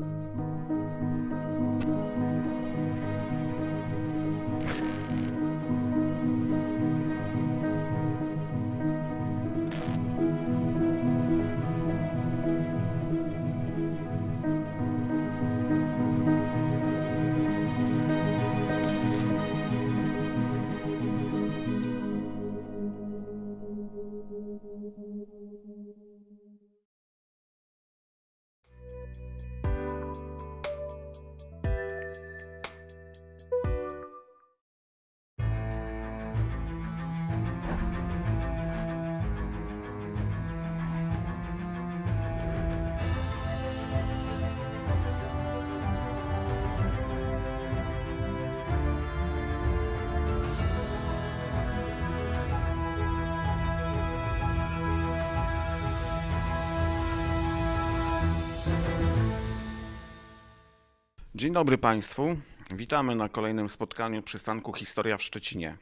Thank you. Dzień dobry Państwu. Witamy na kolejnym spotkaniu przystanku Historia w Szczecinie.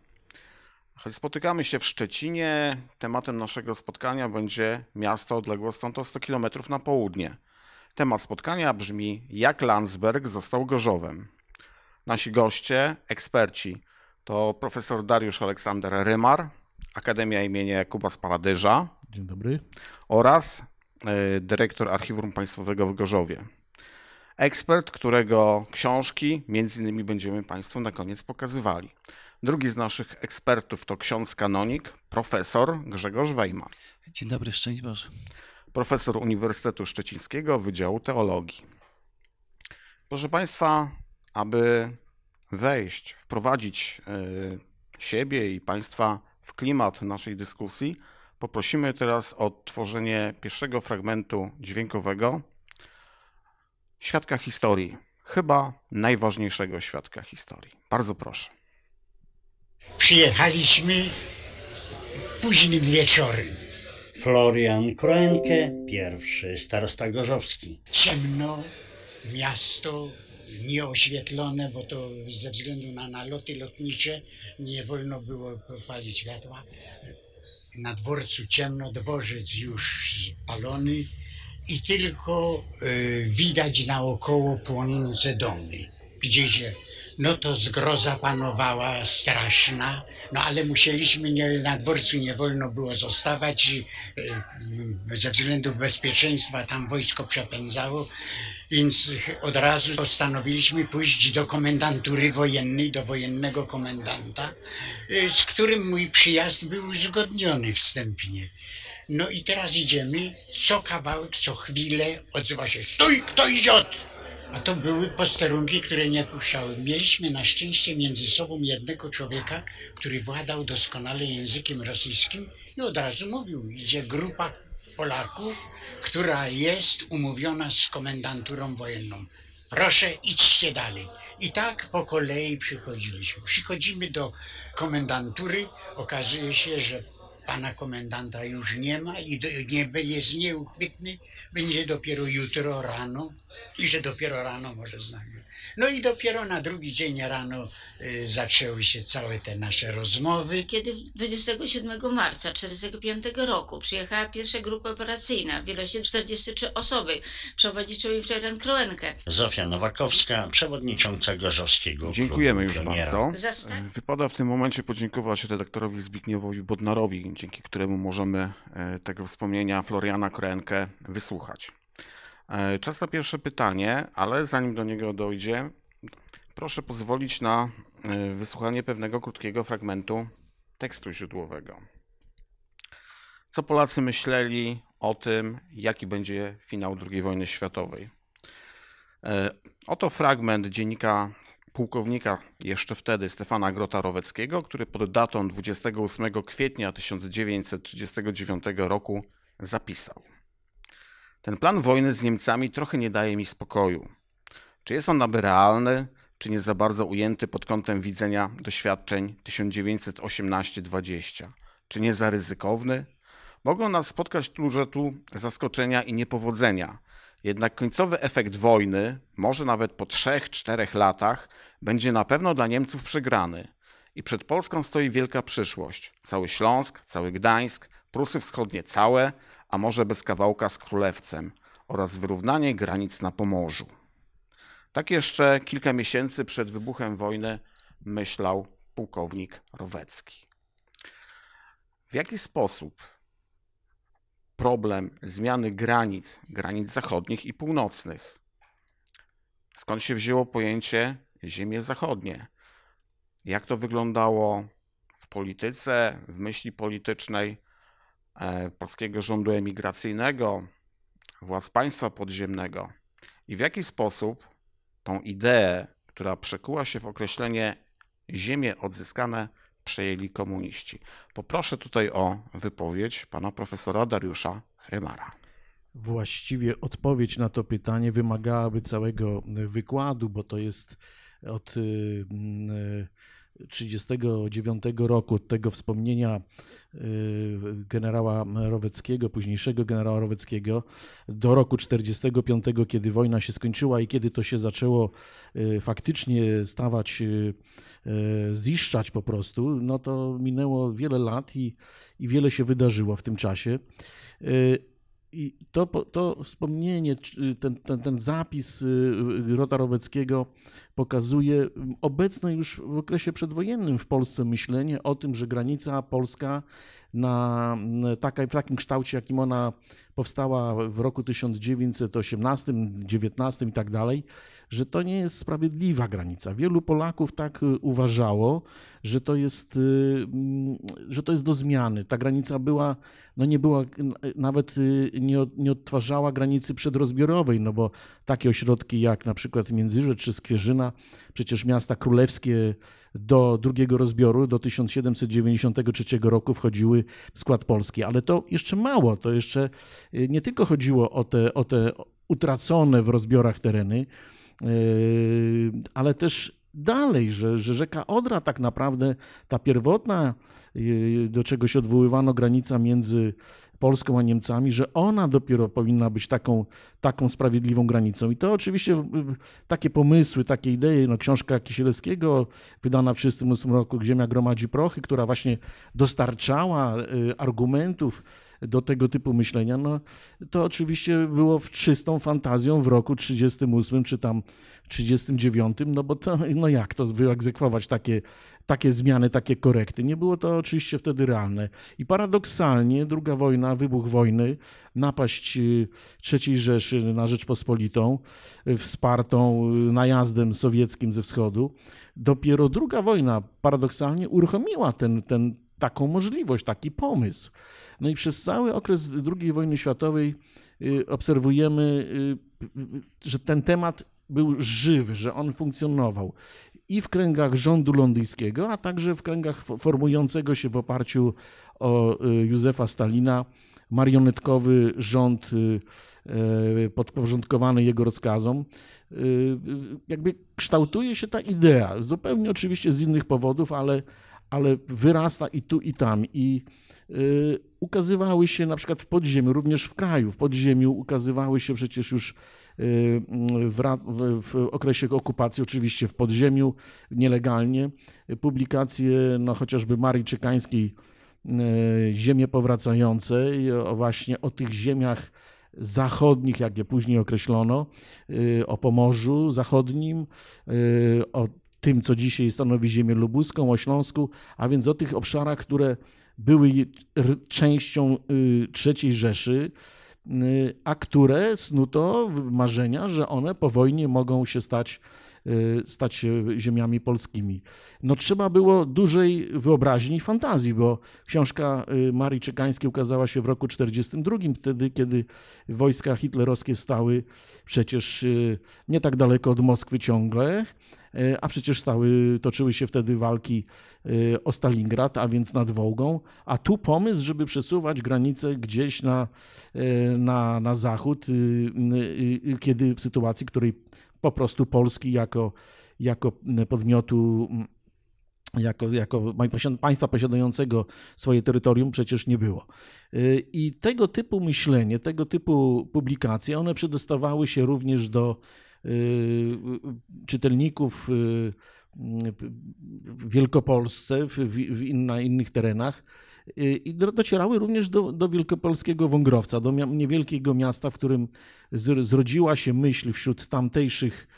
Spotykamy się w Szczecinie. Tematem naszego spotkania będzie miasto odległe stąd o 100 km na południe. Temat spotkania brzmi: Jak Landsberg został Gorzowem? Nasi goście, eksperci to profesor Dariusz Aleksander Rymar, Akademia imienia Jakuba Spaladyża. Dzień dobry. Oraz e, dyrektor Archiwum Państwowego w Gorzowie ekspert, którego książki między innymi będziemy Państwu na koniec pokazywali. Drugi z naszych ekspertów to ksiądz kanonik, profesor Grzegorz Wejma. Dzień dobry, szczęść Boże. Profesor Uniwersytetu Szczecińskiego Wydziału Teologii. Proszę Państwa, aby wejść, wprowadzić e, siebie i Państwa w klimat naszej dyskusji, poprosimy teraz o odtworzenie pierwszego fragmentu dźwiękowego świadka historii, chyba najważniejszego świadka historii. Bardzo proszę. Przyjechaliśmy późnym wieczorem. Florian Kroenke, pierwszy starosta gorzowski. Ciemno, miasto nieoświetlone, bo to ze względu na naloty lotnicze nie wolno było palić światła. Na dworcu ciemno, dworzec już spalony i tylko y, widać naokoło płonące domy. Widzicie, no to zgroza panowała straszna, no ale musieliśmy, nie, na dworcu nie wolno było zostawać, y, ze względów bezpieczeństwa tam wojsko przepędzało, więc od razu postanowiliśmy pójść do komendantury wojennej, do wojennego komendanta, y, z którym mój przyjazd był uzgodniony wstępnie. No i teraz idziemy, co kawałek, co chwilę odzywa się Stój, kto idzie od... A to były posterunki, które nie puszczały. Mieliśmy na szczęście między sobą jednego człowieka, który władał doskonale językiem rosyjskim i od razu mówił, idzie grupa Polaków, która jest umówiona z komendanturą wojenną. Proszę, idźcie dalej. I tak po kolei przychodziliśmy. Przychodzimy do komendantury, okazuje się, że Pana komendanta już nie ma i do, nie, jest nieuchwytny. Będzie dopiero jutro rano i że dopiero rano może z nami no i dopiero na drugi dzień rano y, zaczęły się całe te nasze rozmowy. Kiedy 27 marca 1945 roku przyjechała pierwsza grupa operacyjna w ilości 43 osoby, przewodniczył im Fredern Kroenke. Zofia Nowakowska, przewodnicząca Gorzowskiego Dziękujemy już pioniera. bardzo. Y, wypada w tym momencie podziękować redaktorowi Zbigniewowi Bodnarowi, dzięki któremu możemy y, tego wspomnienia Floriana Kroenke wysłuchać. E, czas na pierwsze pytanie, ale zanim do niego dojdzie, proszę pozwolić na e, wysłuchanie pewnego krótkiego fragmentu tekstu źródłowego. Co Polacy myśleli o tym, jaki będzie finał II wojny światowej? E, oto fragment dziennika pułkownika jeszcze wtedy Stefana Grota-Roweckiego, który pod datą 28 kwietnia 1939 roku zapisał. Ten plan wojny z Niemcami trochę nie daje mi spokoju. Czy jest on aby realny, czy nie za bardzo ujęty pod kątem widzenia doświadczeń 1918-20? Czy nie za ryzykowny? Mogą nas spotkać duże tu zaskoczenia i niepowodzenia. Jednak końcowy efekt wojny, może nawet po 3-4 latach, będzie na pewno dla Niemców przegrany. I przed Polską stoi wielka przyszłość. Cały Śląsk, cały Gdańsk, Prusy Wschodnie całe – a może bez kawałka z królewcem oraz wyrównanie granic na Pomorzu. Tak jeszcze kilka miesięcy przed wybuchem wojny myślał pułkownik Rowecki. W jaki sposób problem zmiany granic, granic zachodnich i północnych, skąd się wzięło pojęcie ziemie zachodnie, jak to wyglądało w polityce, w myśli politycznej, E, polskiego rządu emigracyjnego, władz państwa podziemnego i w jaki sposób tą ideę, która przekuła się w określenie ziemie odzyskane, przejęli komuniści. Poproszę tutaj o wypowiedź pana profesora Dariusza Remara. Właściwie odpowiedź na to pytanie wymagałaby całego wykładu, bo to jest od mm, 1939 roku, tego wspomnienia y, generała Roweckiego, późniejszego generała Roweckiego, do roku 1945, kiedy wojna się skończyła i kiedy to się zaczęło y, faktycznie stawać, y, ziszczać po prostu, no to minęło wiele lat i, i wiele się wydarzyło w tym czasie. I to, to wspomnienie, ten, ten, ten zapis y, y, Rota Roweckiego pokazuje mm, obecne już w okresie przedwojennym w Polsce myślenie o tym, że granica polska na mm, taka, w takim kształcie, jakim ona powstała w roku 1918, 19 i tak dalej, że to nie jest sprawiedliwa granica. Wielu Polaków tak y, uważało, że to jest, y, mm, że to jest do zmiany. Ta granica była, no nie była, nawet y, nie, od, nie odtwarzała granicy przedrozbiorowej, no bo takie ośrodki jak na przykład Międzyrzecz czy Skwierzyna, przecież miasta królewskie do drugiego rozbioru, do 1793 roku wchodziły w skład Polski. Ale to jeszcze mało, to jeszcze nie tylko chodziło o te, o te utracone w rozbiorach tereny, Yy, ale też dalej, że, że rzeka Odra tak naprawdę, ta pierwotna, yy, do czego się odwoływano granica między Polską a Niemcami, że ona dopiero powinna być taką, taką sprawiedliwą granicą. I to oczywiście yy, takie pomysły, takie idee, no książka Kisielewskiego wydana w 1938 roku Ziemia gromadzi prochy, która właśnie dostarczała argumentów do tego typu myślenia, no to oczywiście było czystą fantazją w roku 38 czy tam 39, no bo to, no jak to wyegzekwować takie, takie zmiany, takie korekty? Nie było to oczywiście wtedy realne. I paradoksalnie druga wojna, wybuch wojny, napaść y, III Rzeszy na Rzeczpospolitą, y, wspartą y, najazdem sowieckim ze wschodu, dopiero druga wojna paradoksalnie uruchomiła ten, ten, taką możliwość, taki pomysł. No i przez cały okres II wojny światowej y, obserwujemy, y, że ten temat był żywy, że on funkcjonował i w kręgach rządu londyńskiego, a także w kręgach formującego się w oparciu o y, Józefa Stalina marionetkowy rząd podporządkowany jego rozkazom, jakby kształtuje się ta idea, zupełnie oczywiście z innych powodów, ale ale wyrasta i tu, i tam. I y, ukazywały się na przykład w podziemiu, również w kraju. W podziemiu ukazywały się przecież już y, mm, w, w, okresie okupacji, oczywiście w podziemiu, nielegalnie, publikacje no, chociażby Marii Czekańskiej y, Ziemie Powracające, właśnie o tych ziemiach zachodnich, jak je później określono, o Pomorzu Zachodnim, o tym, co dzisiaj stanowi ziemię lubuską, o Śląsku, a więc o tych obszarach, które były częścią y, III Rzeszy, y, a które snuto marzenia, że one po wojnie mogą się stać, y, stać ziemiami polskimi. No trzeba było dużej wyobraźni i fantazji, bo książka Marii Czekańskiej ukazała się w roku 1942, wtedy kiedy wojska hitlerowskie stały przecież nie tak daleko od Moskwy ciągle, E, a przecież stały, toczyły się wtedy walki e, o Stalingrad, a więc nad Wołgą, a tu pomysł, żeby przesuwać granice gdzieś na, e, na, na zachód, kiedy w sytuacji, w której po prostu Polski jako, jako podmiotu jako, jako państwa posiadającego swoje terytorium przecież nie było. I tego typu myślenie, tego typu publikacje, one przedostawały się również do Y, y, czytelników y, w Wielkopolsce, na innych terenach. I docierały również do, do wielkopolskiego Wągrowca, do niewielkiego miasta, w którym zrodziła się myśl wśród tamtejszych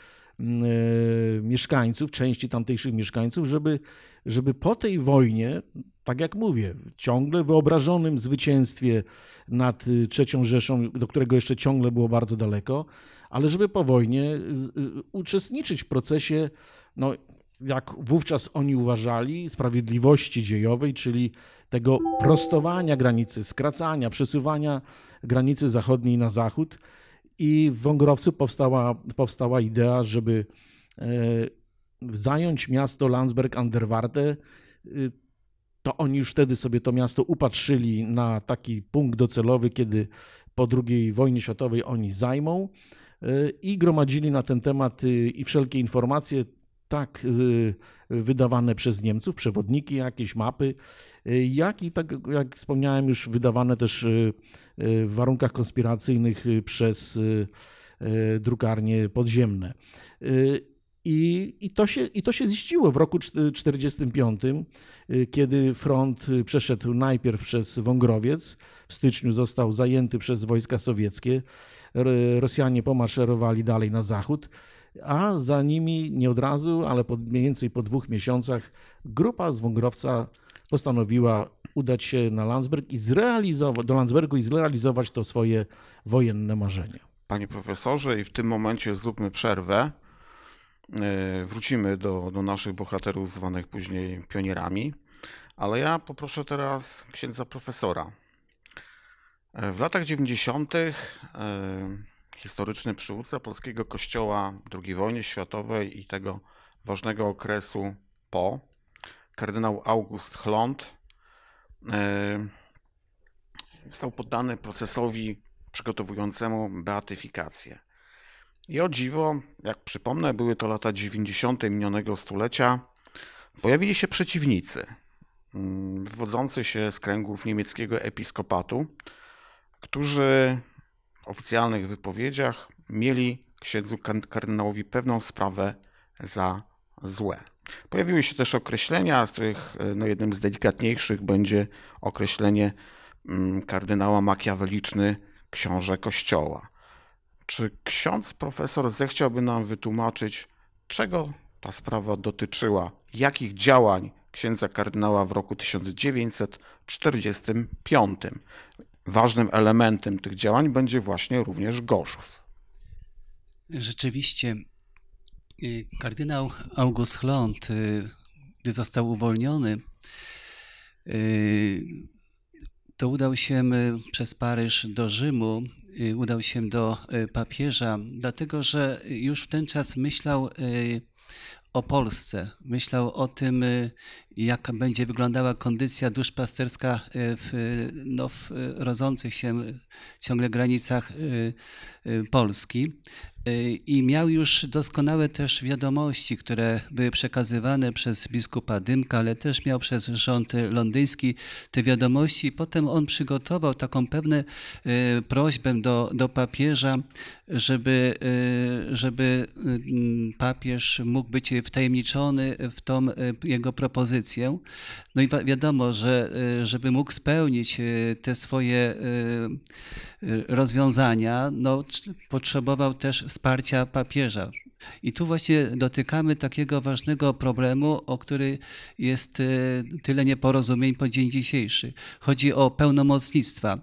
mieszkańców, części tamtejszych mieszkańców, żeby, żeby po tej wojnie, tak jak mówię, ciągle wyobrażonym zwycięstwie nad III Rzeszą, do którego jeszcze ciągle było bardzo daleko, ale żeby po wojnie y, y, uczestniczyć w procesie, no, jak wówczas oni uważali, sprawiedliwości dziejowej, czyli tego prostowania granicy, skracania, przesuwania granicy zachodniej na zachód. I w Wągrowcu powstała, powstała idea, żeby e, zająć miasto Landsberg Anderwarte. Y, to oni już wtedy sobie to miasto upatrzyli na taki punkt docelowy, kiedy po II wojnie światowej oni zajmą. Y, i gromadzili na ten temat y, i wszelkie informacje, tak y, wydawane przez Niemców, przewodniki, jakieś mapy, jak i tak jak wspomniałem, już wydawane też w warunkach konspiracyjnych przez drukarnie podziemne. I, i, to się, I to się ziściło w roku 1945, y, kiedy front y, przeszedł najpierw przez Wągrowiec, w styczniu został zajęty przez wojska sowieckie. Rosjanie pomaszerowali dalej na zachód, a za nimi nie od razu, ale po, mniej więcej po dwóch miesiącach grupa z Wągrowca postanowiła udać się na Landsberg i zrealizować, do Landsbergu i zrealizować to swoje wojenne marzenie. Panie profesorze, i w tym momencie zróbmy przerwę. E, wrócimy do, do naszych bohaterów zwanych później pionierami, ale ja poproszę teraz księdza profesora. E, w latach 90. E, historyczny przywódca polskiego kościoła II wojny światowej i tego ważnego okresu po, kardynał August Chlont, został poddany procesowi przygotowującemu beatyfikację. I o dziwo, jak przypomnę, były to lata 90. minionego stulecia, pojawili się przeciwnicy, mm, wywodzący się z kręgów niemieckiego episkopatu, którzy w oficjalnych wypowiedziach mieli księdzu kardynałowi pewną sprawę za złe. Pojawiły się też określenia, z których e, no, jednym z delikatniejszych będzie określenie mm, kardynała makiaweliczny książę Kościoła. Czy ksiądz profesor zechciałby nam wytłumaczyć, czego ta sprawa dotyczyła, jakich działań księdza kardynała w roku 1945? Ważnym elementem tych działań będzie właśnie również Gorzów. Rzeczywiście, y, kardynał August Hlond, y, gdy został uwolniony, y, to udał się e, przez Paryż do Rzymu, e, udał się do e, papieża, dlatego że już w ten czas myślał o Polsce, myślał o tym, jak będzie wyglądała kondycja duszpasterska w, no, w rodzących się ciągle granicach Polski. Y, i miał już doskonałe też wiadomości, które były przekazywane przez biskupa Dymka, ale też miał przez rząd londyński te wiadomości. Potem on przygotował taką pewną y, prośbę do, do papieża, żeby, y, żeby y, papież mógł być wtajemniczony w tą y, jego propozycję. No i wiadomo, że żeby mógł spełnić te swoje rozwiązania, no, potrzebował też wsparcia papieża. I tu właśnie dotykamy takiego ważnego problemu, o który jest tyle nieporozumień po dzień dzisiejszy. Chodzi o pełnomocnictwa.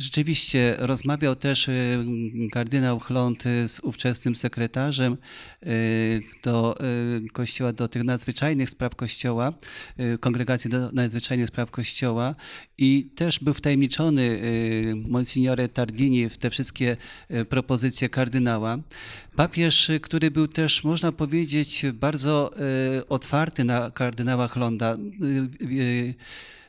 Rzeczywiście, rozmawiał też y, kardynał Chląd y, z ówczesnym sekretarzem y, do Kościoła, do tych nadzwyczajnych spraw Kościoła, Kongregacji do Nadzwyczajnych Spraw Kościoła i też był wtajemniczony monsignore Tardini w te wszystkie propozycje kardynała. Papież, który był też, można powiedzieć, bardzo otwarty na kardynała Chlonda,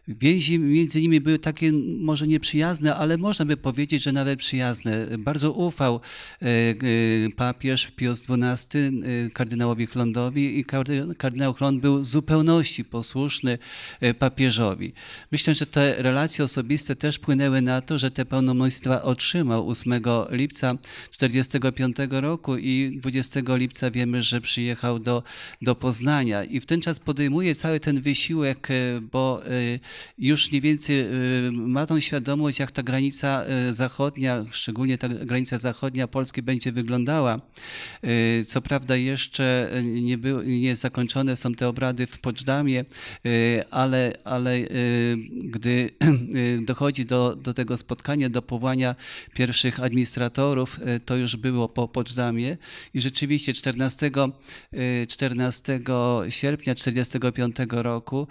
Więzi między nimi były takie może nieprzyjazne, ale można by powiedzieć, że nawet przyjazne. Bardzo ufał e, e, papież Pius XII e, kardynałowi Klondowi i kardynał Klond był w zupełności posłuszny papieżowi. Myślę, że te relacje osobiste też płynęły na to, że te pełnomocnictwa otrzymał 8 lipca 1945 roku i 20 lipca wiemy, że przyjechał do, do Poznania i w ten czas podejmuje cały ten wysiłek, bo już mniej więcej y, ma tą świadomość, jak ta granica y, zachodnia, szczególnie ta granica zachodnia Polski będzie wyglądała. Y, co prawda jeszcze nie, by, nie zakończone są te obrady w Poczdamie, ale, ale gdy dochodzi do, do tego spotkania, do powołania pierwszych administratorów, to już było po Poczdamie i rzeczywiście 14, 14 sierpnia 1945 roku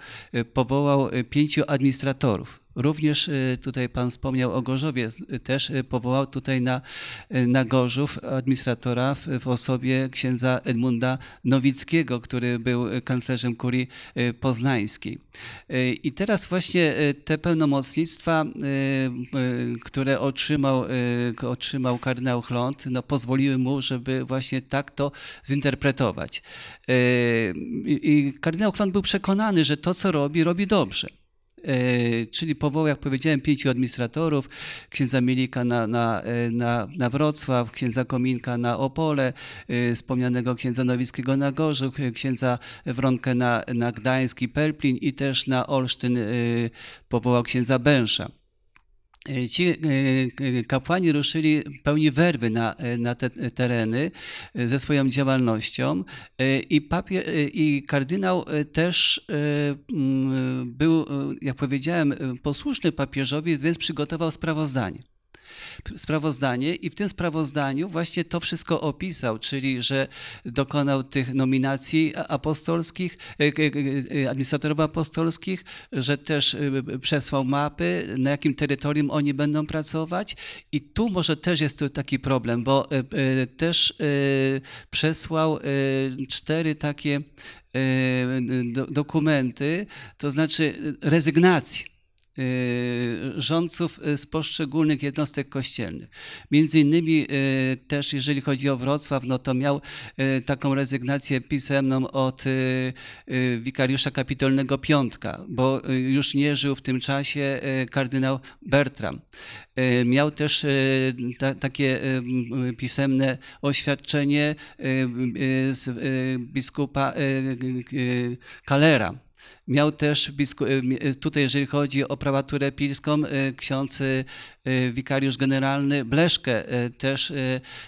powołał pięć administratorów. Również y, tutaj Pan wspomniał o Gorzowie, y, też y, powołał tutaj na, na Gorzów administratora w, w osobie księdza Edmunda Nowickiego, który był kanclerzem kurii poznańskiej. I teraz właśnie te pełnomocnictwa, które otrzymał, otrzymał kardynał Chląd, no pozwoliły mu, żeby właśnie tak to zinterpretować. I kardynał Chląd był przekonany, że to, co robi, robi dobrze. E, czyli powołał, jak powiedziałem, pięciu administratorów, księdza Mielika na, na, e, na, na Wrocław, księdza Kominka na Opole, e, wspomnianego księdza Nowickiego na Gorzów, księdza Wronkę na, na Gdański, Pelplin i też na Olsztyn powołał księdza Bęsza. Ci e, e, kapłani ruszyli pełni werwy na, e, na te tereny ze swoją działalnością i, papie, i kardynał też był, jak powiedziałem, posłuszny papieżowi, więc przygotował sprawozdanie sprawozdanie i w tym sprawozdaniu właśnie to wszystko opisał, czyli że dokonał tych nominacji apostolskich, e, e, e, administratorów apostolskich, że też przesłał mapy, na jakim terytorium oni będą pracować i tu może też jest tu taki problem, bo też przesłał cztery takie dokumenty, to znaczy rezygnacji Y, rządców z poszczególnych jednostek kościelnych. Między innymi y, też jeżeli chodzi o Wrocław, no to miał y, taką rezygnację pisemną od wikariusza kapitolnego Piątka, bo już nie żył w tym czasie kardynał Bertram. Miał też ta, takie pisemne oświadczenie z biskupa Kalera Miał też, e, e, tutaj jeżeli chodzi o prawaturę pilską, e, ksiądz wikariusz generalny Bleszkę też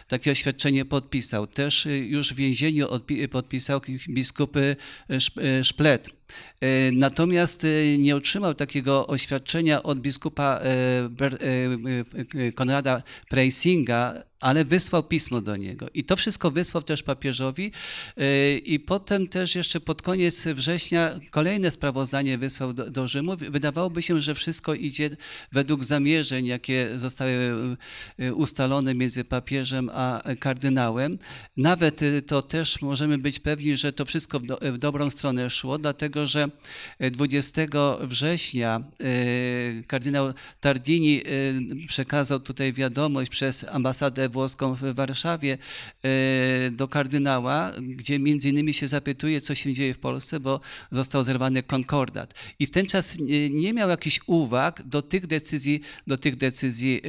takie oświadczenie podpisał. Też już w więzieniu podpisał biskup Szplet. Natomiast nie otrzymał takiego oświadczenia od biskupa Konrada Preisinga ale wysłał pismo do niego. I to wszystko wysłał też papieżowi. Y, I potem też jeszcze pod koniec września kolejne sprawozdanie wysłał do, do Rzymu. Wydawałoby się, że wszystko idzie według zamierzeń, jakie zostały y, y, ustalone między papieżem a kardynałem. Nawet to też możemy być pewni, że to wszystko w, do, w dobrą stronę szło, dlatego że 20 września kardynał Tardini przekazał tutaj wiadomość przez ambasadę włoską w Warszawie e, do kardynała, gdzie między innymi się zapytuje, co się dzieje w Polsce, bo został zerwany konkordat. I w ten czas nie miał jakichś uwag do tych decyzji, do tych decyzji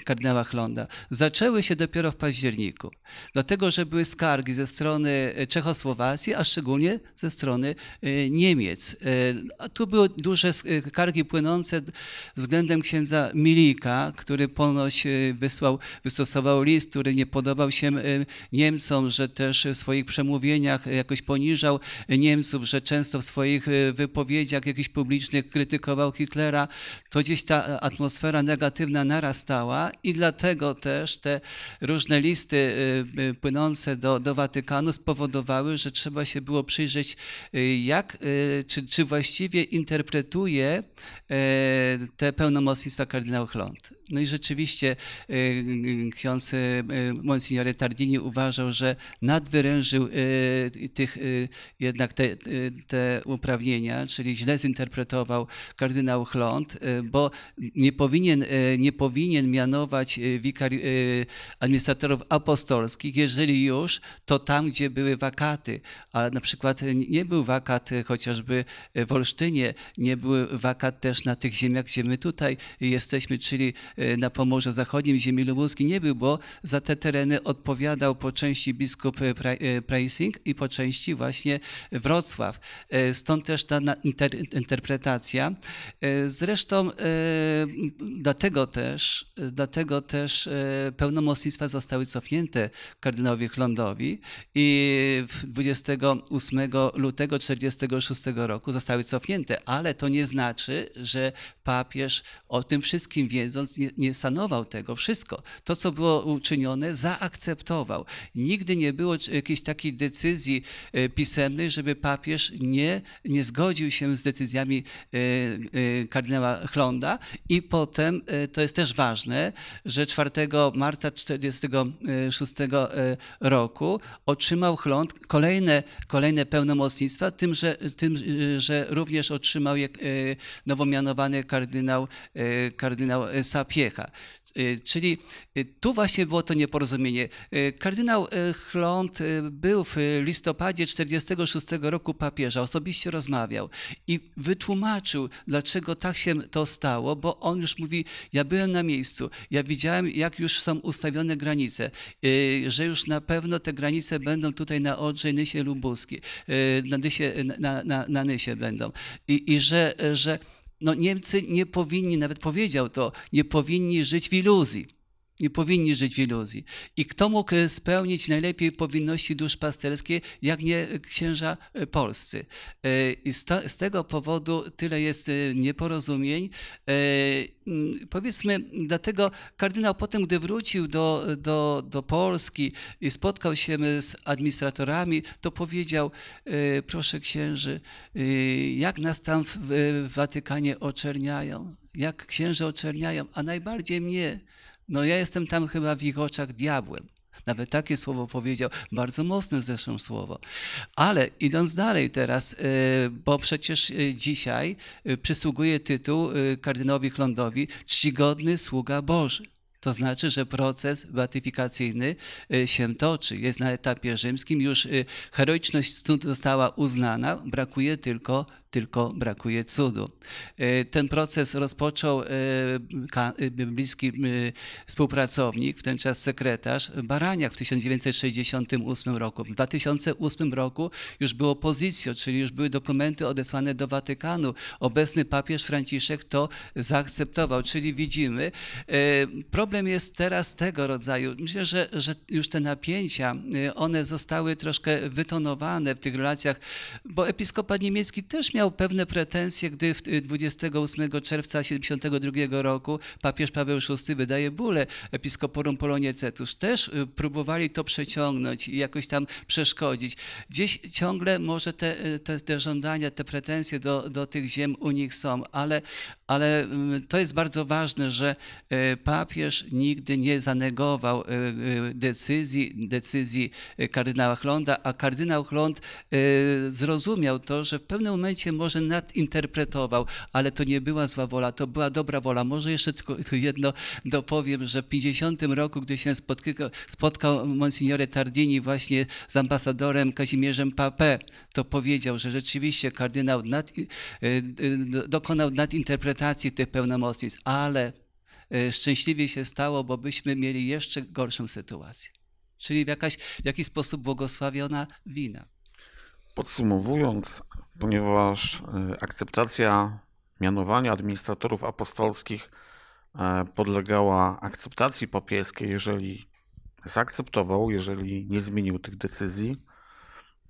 e, kardynała Hlonda. Zaczęły się dopiero w październiku, dlatego że były skargi ze strony Czechosłowacji, a szczególnie ze strony e, Niemiec. Tu były duże skargi płynące względem księdza Milika, który ponoć wysłał, wystosował list, który nie podobał się y, Niemcom, że też w swoich przemówieniach jakoś poniżał Niemców, że często w swoich y, wypowiedziach jakichś publicznych krytykował Hitlera, to gdzieś ta atmosfera negatywna narastała i dlatego też te różne listy y, płynące do, do Watykanu spowodowały, że trzeba się było przyjrzeć, jak, czy, czy właściwie interpretuje te pełnomocnictwa kardynał Chlont. No i rzeczywiście y, y, ksiądz y, Monsignore Tardini uważał, że nadwyrężył tych, jednak te, te uprawnienia, czyli źle zinterpretował kardynał Chlont, bo nie powinien, nie powinien mianować wikar, administratorów apostolskich, jeżeli już, to tam, gdzie były wakaty, ale na przykład nie był wakat chociażby w Olsztynie, nie był wakat też na tych ziemiach, gdzie my tutaj jesteśmy, czyli Y, na Pomorzu Zachodnim, ziemi lubuskiej nie był, bo za te tereny odpowiadał po części biskup y, y, Preising i po części właśnie Wrocław. Stąd też ta inter, interpretacja. Zresztą dlatego też, dlatego też pełnomocnictwa zostały cofnięte kardynałowi Klondowi i 28 lutego 1946 roku zostały cofnięte, ale to nie znaczy, że papież o tym wszystkim wiedząc nie nie, nie sanował tego, wszystko, to co było uczynione, zaakceptował. Nigdy nie było jakiejś takiej decyzji e, pisemnej, żeby papież nie, nie zgodził się z decyzjami e, e, kardynała Chlonda i potem, to jest też ważne, że 4 marca 1946 roku otrzymał Chlond kolejne, kolejne pełnomocnictwa, tym że, tym, że również otrzymał je nowo mianowany kardynał, kardynał Sapieski, Y, czyli y, tu właśnie było to nieporozumienie. Y, kardynał Chląd był w listopadzie 46 roku papieża, osobiście rozmawiał i wytłumaczył, dlaczego tak się to stało, bo on już mówi, ja byłem na miejscu, ja widziałem, jak już są ustawione granice, że już na pewno te granice będą tutaj na Odrze, Nysie Lubuskiej, na na, na, na Nysie będą. I, i że, że no Niemcy nie powinni, nawet powiedział to, nie powinni żyć w iluzji. Nie powinni żyć w iluzji. I kto mógł spełnić najlepiej powinności pasterskie, jak nie księża polscy? I z, tego powodu tyle jest e, nieporozumień. E, powiedzmy, dlatego kardynał potem, gdy wrócił do, do, do Polski i spotkał się z administratorami, to powiedział, e, proszę księży, jak nas tam w Watykanie oczerniają, jak księży oczerniają, a najbardziej mnie, no ja jestem tam chyba w ich oczach diabłem. Nawet takie słowo powiedział, bardzo mocne zresztą słowo. Ale idąc dalej teraz, y, bo przecież y, dzisiaj y, przysługuje tytuł kardynowi Klądowi Czcigodny Sługa Boży. To znaczy, że proces beatyfikacyjny się toczy, jest na etapie rzymskim, już heroiczność została uznana, brakuje tylko tylko brakuje cudu. E, ten proces rozpoczął e, e, bliski współpracownik, w ten czas sekretarz Baraniak w 1968 roku. W 2008 roku już było pozycjo, czyli już były dokumenty odesłane do Watykanu. Obecny papież Franciszek to zaakceptował, czyli widzimy. Problem jest teraz tego rodzaju. Myślę, że, że już te napięcia, one zostały troszkę wytonowane w tych relacjach, bo episkopat niemiecki też miał pewne pretensje, gdy 28 y, czerwca 1972 roku papież Paweł VI wydaje bólę episkoporum Poloniecetus. Też y, próbowali to przeciągnąć i jakoś tam przeszkodzić. Gdzieś ciągle może te, y, te, te żądania, te pretensje do, do tych ziem u nich są, ale ale mm, to jest bardzo ważne, że e, papież nigdy nie zanegował e, e, decyzji, decyzji kardynała Hlonda, a kardynał Hlond zrozumiał to, że w pewnym momencie może nadinterpretował, ale to nie była zła wola, to była dobra wola. Może jeszcze tylko jedno dopowiem, że w 50 roku, gdy się spotkał, spotkał Monsignore Tardini właśnie z ambasadorem Kazimierzem Pape, to powiedział, że rzeczywiście kardynał nad, dokonał nadinterpretacji interpretacji tych pełnomocnictw, ale e, szczęśliwie się stało, bo byśmy mieli jeszcze gorszą sytuację. Czyli w, jakaś, w jakiś sposób błogosławiona wina. Podsumowując, ponieważ e, akceptacja mianowania administratorów apostolskich e, podlegała akceptacji papieskiej, jeżeli zaakceptował, jeżeli nie zmienił tych decyzji,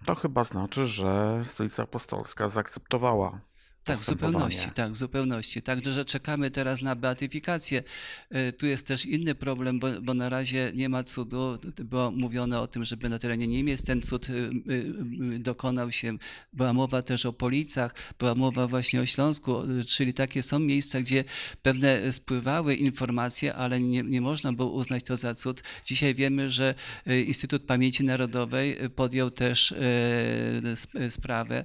to chyba znaczy, że Stolica Apostolska zaakceptowała tak, w zupełności, tak, w zupełności. Także, że czekamy teraz na beatyfikację. E, tu jest też inny problem, bo, bo, na razie nie ma cudu, bo mówiono o tym, żeby na terenie Niemiec ten cud e, e, dokonał się. Była mowa też o Policach, była mowa właśnie o Śląsku, czyli takie są miejsca, gdzie pewne spływały informacje, ale nie, nie można było uznać to za cud. Dzisiaj wiemy, że Instytut Pamięci Narodowej podjął też sprawę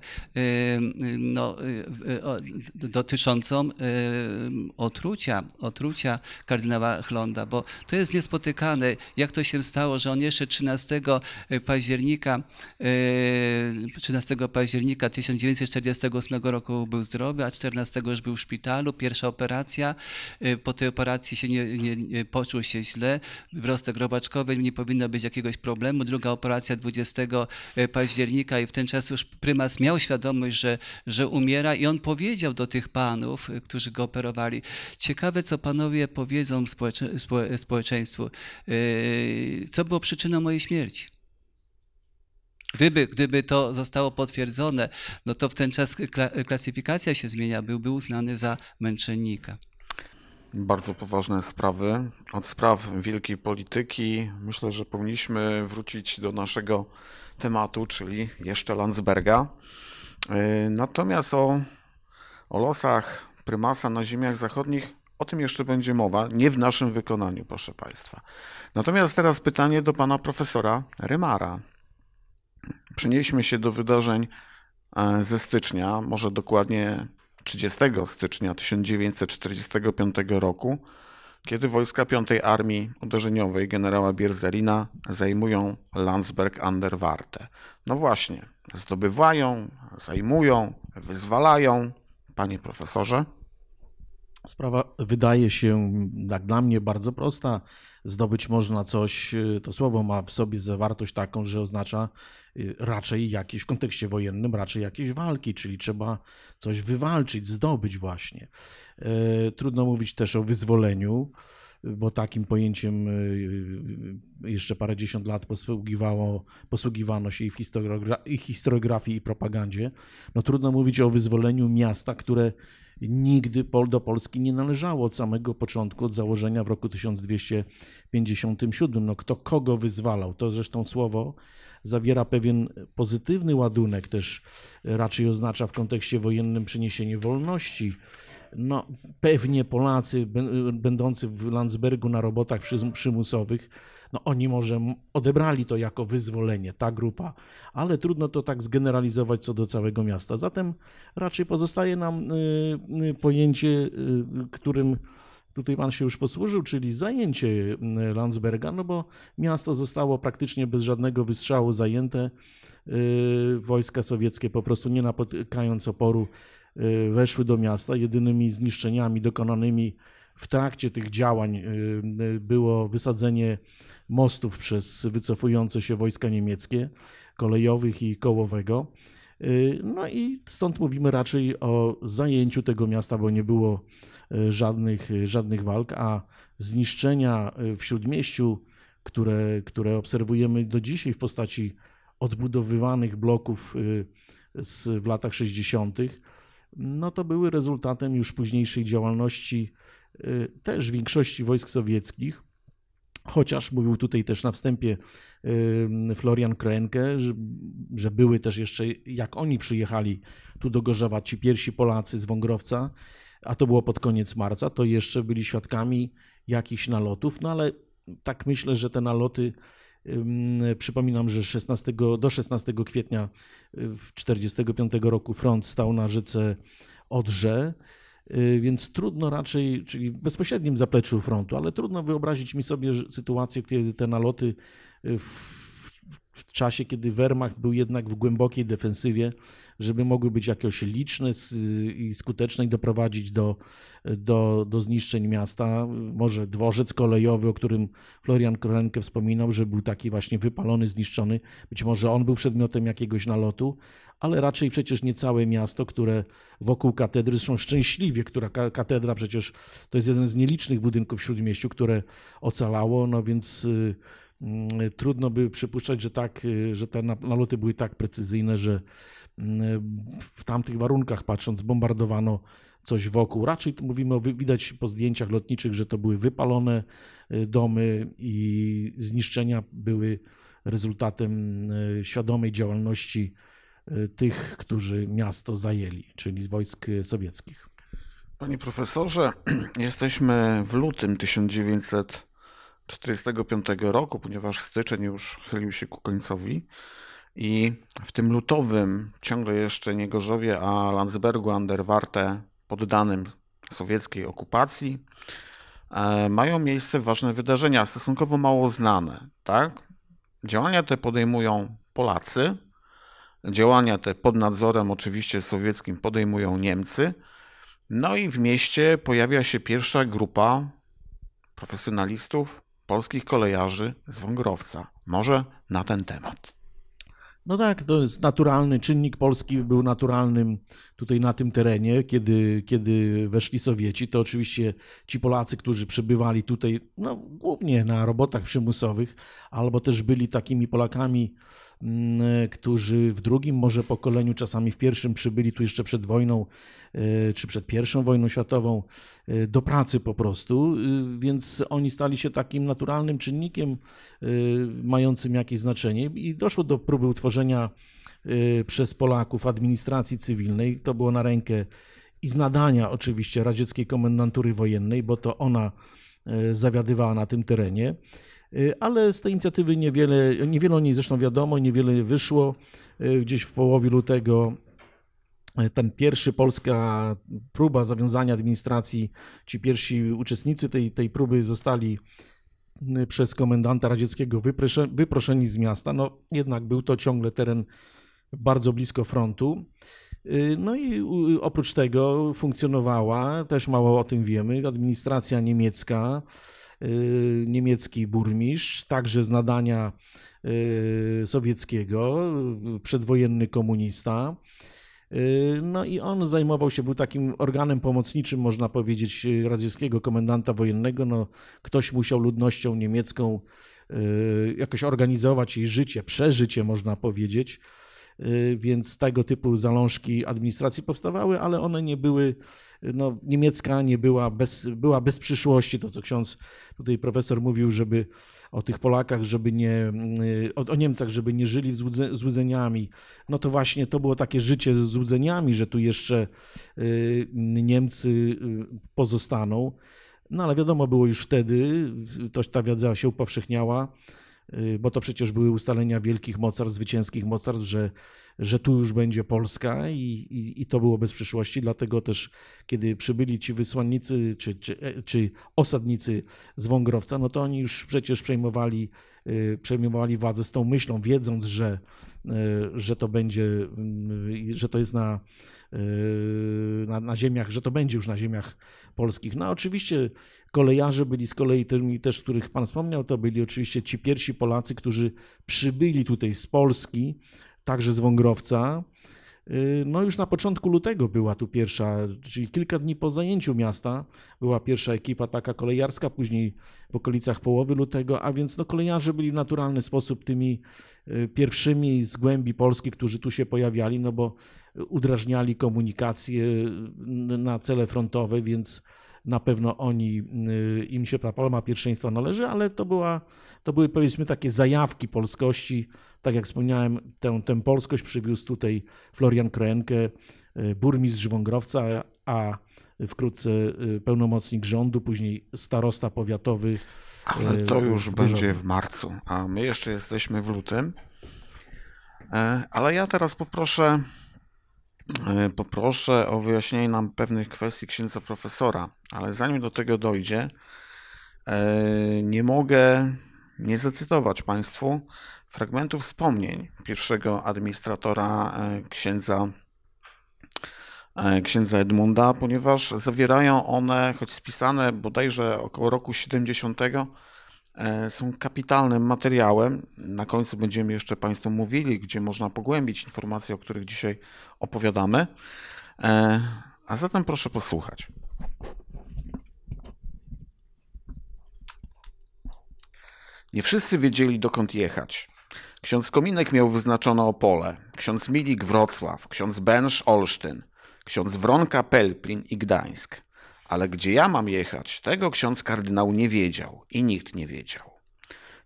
no, Y, dotyczącą y, otrucia, otrucia kardynała Chlonda, bo to jest niespotykane, jak to się stało, że on jeszcze 13 y, października, 13 października 1948 roku był zdrowy, a 14 już był w szpitalu, pierwsza operacja, po tej operacji się nie, nie, nie poczuł się źle, wrostek robaczkowy, nie powinno być jakiegoś problemu, druga operacja 20 października i w ten czas już prymas miał świadomość, że, że umiera i on powiedział do tych panów, y, którzy go operowali, ciekawe, co panowie powiedzą społecze, społeczeństwu, y, co było przyczyną mojej śmierci. Gdyby, gdyby to zostało potwierdzone, no to w ten czas klasyfikacja się zmienia, byłby uznany za męczennika. Bardzo poważne sprawy. Od spraw wielkiej polityki myślę, że powinniśmy wrócić do naszego tematu, czyli jeszcze Landsberga. Y, natomiast o o losach prymasa na ziemiach zachodnich o tym jeszcze będzie mowa, nie w naszym wykonaniu, proszę Państwa. Natomiast teraz pytanie do pana profesora Rymara. Przenieśmy się do wydarzeń e, ze stycznia, może dokładnie 30 stycznia 1945 roku, kiedy wojska 5 Armii Uderzeniowej generała Bierzelina zajmują Landsberg Warte. No właśnie, zdobywają, zajmują, wyzwalają, Panie profesorze? Sprawa wydaje się, jak dla mnie, bardzo prosta. Zdobyć można coś, y, to słowo ma w sobie zawartość taką, że oznacza y, raczej jakieś, w kontekście wojennym, raczej jakieś walki, czyli trzeba coś wywalczyć, zdobyć właśnie. Y, trudno mówić też o wyzwoleniu bo takim pojęciem y, y, y, jeszcze dziesiąt lat posługiwało, posługiwano się i w historiografii, i, historiografii, i propagandzie, no trudno mówić o wyzwoleniu miasta, które nigdy do Polski nie należało od samego początku, od założenia w roku 1257. No kto kogo wyzwalał? To zresztą słowo zawiera pewien pozytywny ładunek, też raczej oznacza w kontekście wojennym przyniesienie wolności no, pewnie Polacy będący w Landsbergu na robotach przymusowych, no oni może odebrali to jako wyzwolenie, ta grupa, ale trudno to tak zgeneralizować co do całego miasta. Zatem raczej pozostaje nam y, y, pojęcie, y, którym tutaj pan się już posłużył, czyli zajęcie Landsberga, no bo miasto zostało praktycznie bez żadnego wystrzału zajęte. Wojska sowieckie po prostu nie napotykając oporu Y, weszły do miasta. Jedynymi zniszczeniami dokonanymi w trakcie tych działań y, y, było wysadzenie mostów przez wycofujące się wojska niemieckie, kolejowych i kołowego. No i stąd mówimy raczej o zajęciu tego miasta, bo nie było żadnych, żadnych walk, a zniszczenia w śródmieściu, które, które obserwujemy do dzisiaj w postaci odbudowywanych bloków z, w latach 60., no to były rezultatem już późniejszej działalności y, też większości wojsk sowieckich. Chociaż mówił tutaj też na wstępie y, Florian Krenke, że, były też jeszcze, jak oni przyjechali tu do Gorzowa, ci pierwsi Polacy z Wągrowca, a to było pod koniec marca, to jeszcze byli świadkami jakichś nalotów, no ale tak myślę, że te naloty Przypominam, że 16, do 16 kwietnia 1945 y, roku front stał na rzece Odrze, y, więc trudno raczej, czyli w bezpośrednim zapleczu frontu, ale trudno wyobrazić mi sobie sytuację, kiedy te naloty y, w, w czasie, kiedy Wehrmacht był jednak w głębokiej defensywie, żeby mogły być jakoś liczne i skuteczne i doprowadzić do, do, do zniszczeń miasta. Może dworzec kolejowy, o którym Florian Krolenke wspominał, że był taki właśnie wypalony, zniszczony. Być może on był przedmiotem jakiegoś nalotu, ale raczej przecież nie całe miasto, które wokół katedry, zresztą szczęśliwie, która katedra przecież to jest jeden z nielicznych budynków w Śródmieściu, które ocalało, no więc mm, trudno by przypuszczać, że tak, że te naloty były tak precyzyjne, że w tamtych warunkach patrząc, bombardowano coś wokół. Raczej mówimy, o, widać po zdjęciach lotniczych, że to były wypalone y, domy i zniszczenia były rezultatem y, świadomej działalności y, tych, którzy miasto zajęli, czyli wojsk sowieckich. Panie profesorze, jesteśmy w lutym 1945 roku, ponieważ styczeń już chylił się ku końcowi. I w tym lutowym ciągle jeszcze nie Gorzowie, a Landsbergu Anderwarte poddanym sowieckiej okupacji e, mają miejsce ważne wydarzenia, stosunkowo mało znane. Tak? Działania te podejmują Polacy, działania te pod nadzorem oczywiście sowieckim podejmują Niemcy. No i w mieście pojawia się pierwsza grupa profesjonalistów, polskich kolejarzy z Wągrowca. Może na ten temat. No tak, to jest naturalny czynnik. Polski był naturalnym tutaj na tym terenie, kiedy, kiedy weszli Sowieci, to oczywiście ci Polacy, którzy przebywali tutaj no, głównie na robotach przymusowych, albo też byli takimi Polakami, mm, którzy w drugim może pokoleniu, czasami w pierwszym przybyli tu jeszcze przed wojną, e, czy przed pierwszą wojną światową, e, do pracy po prostu, e, więc oni stali się takim naturalnym czynnikiem mającym jakieś znaczenie i doszło do próby utworzenia Y, przez Polaków administracji cywilnej. To było na rękę i z nadania oczywiście radzieckiej komendantury wojennej, bo to ona y, zawiadywała na tym terenie. Y, ale z tej inicjatywy niewiele, niewiele o niej zresztą wiadomo, niewiele wyszło. Gdzieś w połowie lutego ten pierwszy polska próba zawiązania administracji, ci pierwsi uczestnicy tej, tej próby zostali przez komendanta radzieckiego wyproszeni z miasta. No jednak był to ciągle teren bardzo blisko frontu. Y, no i oprócz tego funkcjonowała, też mało o tym wiemy, administracja niemiecka, y, niemiecki burmistrz, także z nadania y, sowieckiego, przedwojenny komunista. No i on zajmował się, był takim organem pomocniczym, można powiedzieć, radzieckiego komendanta wojennego. No, ktoś musiał ludnością niemiecką jakoś organizować jej życie, przeżycie, można powiedzieć. Y, więc tego typu zalążki administracji powstawały, ale one nie były, no, niemiecka nie była bez, była bez przyszłości, to co ksiądz, tutaj profesor mówił, żeby o tych Polakach, żeby nie, y, o, o Niemcach, żeby nie żyli złudzeniami. No to właśnie to było takie życie z złudzeniami, że tu jeszcze y, Niemcy pozostaną. No ale wiadomo było już wtedy, to ta wiedza się upowszechniała, Y, bo to przecież były ustalenia wielkich mocarstw, zwycięskich mocarstw, że, że tu już będzie Polska i, i, i to było bez przyszłości. Dlatego też, kiedy przybyli ci wysłannicy czy, czy, e, czy osadnicy z Wągrowca, no to oni już przecież przejmowali, y, przejmowali władzę z tą myślą, wiedząc, że, y, że to będzie, że to jest na, na, na ziemiach, że to będzie już na ziemiach polskich. No a oczywiście kolejarze byli z kolei tymi też, których Pan wspomniał, to byli oczywiście ci pierwsi Polacy, którzy przybyli tutaj z Polski, także z Wągrowca, Y, no już na początku lutego była tu pierwsza, czyli kilka dni po zajęciu miasta była pierwsza ekipa taka kolejarska, później w okolicach połowy lutego, a więc no kolejarze byli w naturalny sposób tymi y, pierwszymi z głębi Polski, którzy tu się pojawiali, no bo udrażniali komunikację y, na cele frontowe, więc na pewno oni, im się ta palma pierwszeństwa należy, ale to była to były powiedzmy takie zajawki polskości. Tak jak wspomniałem, tę, tę polskość przywiózł tutaj Florian Kroenke, y, burmistrz Wągrowca, a wkrótce y, pełnomocnik rządu, później starosta powiatowy. Ale y, to już w będzie w marcu, a my jeszcze jesteśmy w lutym. E, ale ja teraz poproszę, e, poproszę o wyjaśnienie nam pewnych kwestii księdza profesora, ale zanim do tego dojdzie, e, nie mogę nie zacytować Państwu fragmentów wspomnień pierwszego administratora e, księdza, e, księdza Edmunda, ponieważ zawierają one, choć spisane bodajże około roku 70, e, są kapitalnym materiałem. Na końcu będziemy jeszcze Państwu mówili, gdzie można pogłębić informacje, o których dzisiaj opowiadamy. A zatem proszę posłuchać. Nie wszyscy wiedzieli, dokąd jechać. Ksiądz Kominek miał wyznaczone Opole, ksiądz Milik Wrocław, ksiądz Bensz Olsztyn, ksiądz Wronka Pelplin i Gdańsk. Ale gdzie ja mam jechać, tego ksiądz kardynał nie wiedział i nikt nie wiedział.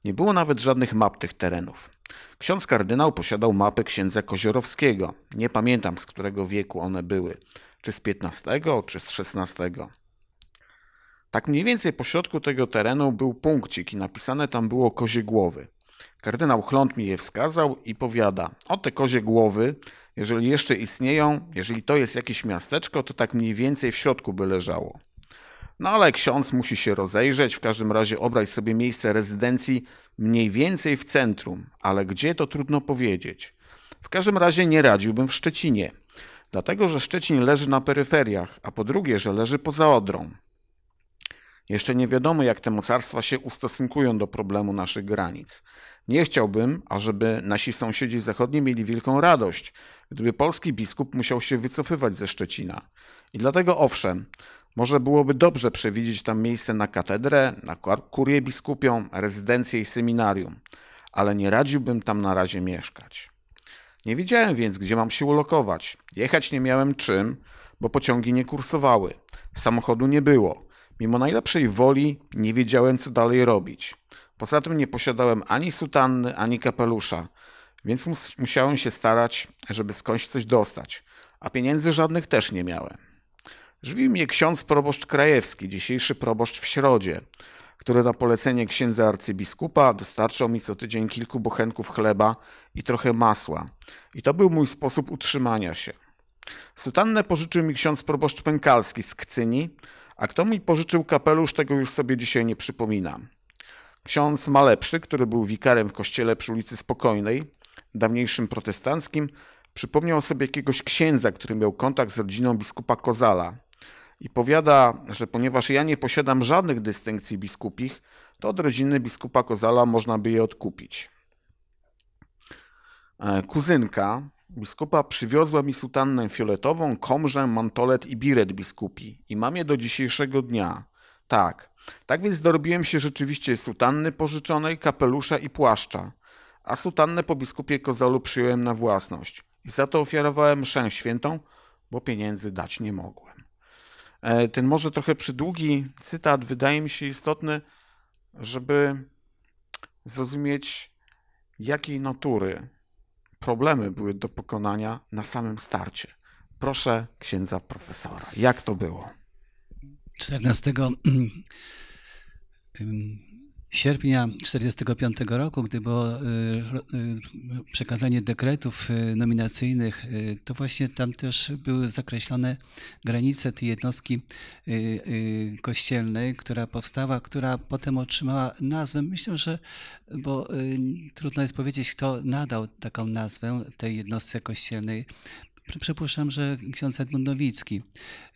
Nie było nawet żadnych map tych terenów. Ksiądz kardynał posiadał mapy księdza Koziorowskiego. Nie pamiętam, z którego wieku one były. Czy z XV, czy z XVI. Tak mniej więcej pośrodku tego terenu był punkcik i napisane tam było kozie głowy. Kardynał Chląd mi je wskazał i powiada: O te kozie głowy, jeżeli jeszcze istnieją, jeżeli to jest jakieś miasteczko, to tak mniej więcej w środku by leżało. No ale ksiądz musi się rozejrzeć, w każdym razie obrać sobie miejsce rezydencji mniej więcej w centrum, ale gdzie to trudno powiedzieć. W każdym razie nie radziłbym w Szczecinie, dlatego że Szczecin leży na peryferiach, a po drugie, że leży poza Odrą. Jeszcze nie wiadomo, jak te mocarstwa się ustosunkują do problemu naszych granic. Nie chciałbym, ażeby nasi sąsiedzi zachodni mieli wielką radość, gdyby polski biskup musiał się wycofywać ze Szczecina. I dlatego owszem, może byłoby dobrze przewidzieć tam miejsce na katedrę, na kurię biskupią, rezydencję i seminarium, ale nie radziłbym tam na razie mieszkać. Nie wiedziałem więc, gdzie mam się ulokować. Jechać nie miałem czym, bo pociągi nie kursowały, samochodu nie było. Mimo najlepszej woli nie wiedziałem, co dalej robić. Poza tym nie posiadałem ani sutanny, ani kapelusza, więc mus musiałem się starać, żeby skądś coś dostać, a pieniędzy żadnych też nie miałem. Żywił mnie ksiądz proboszcz Krajewski, dzisiejszy proboszcz w Środzie, który na polecenie księdza arcybiskupa dostarczał mi co tydzień kilku bochenków chleba i trochę masła. I to był mój sposób utrzymania się. Sutannę pożyczył mi ksiądz proboszcz Pękalski z Kcyni, a kto mi pożyczył kapelusz, tego już sobie dzisiaj nie przypominam. Ksiądz Malepszy, który był wikarem w kościele przy ulicy Spokojnej, dawniejszym protestanckim, przypomniał sobie jakiegoś księdza, który miał kontakt z rodziną biskupa Kozala i powiada, że ponieważ ja nie posiadam żadnych dystynkcji biskupich, to od rodziny biskupa Kozala można by je odkupić. E, kuzynka, biskupa przywiozła mi sutannę fioletową, komrzę, mantolet i biret biskupi i mam je do dzisiejszego dnia. Tak, tak więc dorobiłem się rzeczywiście sutanny pożyczonej, kapelusza i płaszcza, a sutannę po biskupie Kozolu przyjąłem na własność i za to ofiarowałem mszę świętą, bo pieniędzy dać nie mogłem. E, ten może trochę przydługi cytat wydaje mi się istotny, żeby zrozumieć, jakiej natury problemy były do pokonania na samym starcie. Proszę księdza profesora, jak to było? 14 sierpnia 1945 roku, gdy było y, y, przekazanie dekretów y, nominacyjnych, to właśnie tam też były zakreślone granice tej jednostki kościelnej, która powstała, która potem otrzymała nazwę. Myślę, że, bo trudno jest powiedzieć, kto nadał taką nazwę tej jednostce kościelnej. Przypuszczam, że ksiądz Edmund Nowicki,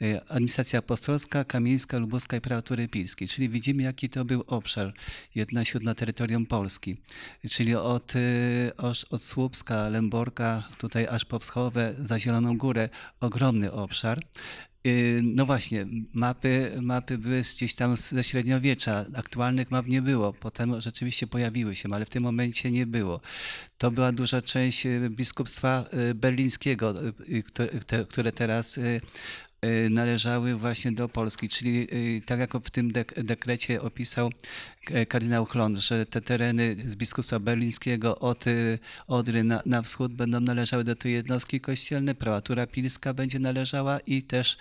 y, administracja apostolska, kamieńska, luboska i prałatury pilskiej, czyli widzimy jaki to był obszar, jedna siódma terytorium Polski, czyli od, y, od Słupska, Lęborka, tutaj aż po Wschowę, za Zieloną Górę, ogromny obszar. Y, no właśnie, mapy, mapy były gdzieś tam ze średniowiecza, aktualnych map nie było, potem rzeczywiście pojawiły się, ale w tym momencie nie było. To była duża część y, biskupstwa y, berlińskiego, które teraz Y, należały właśnie do Polski, czyli y, tak jak w tym dek dekrecie opisał e, kardynał Klon, że te tereny z biskupstwa berlińskiego od y, Odry na, na wschód będą należały do tej jednostki kościelnej, prałatura pilska będzie należała i też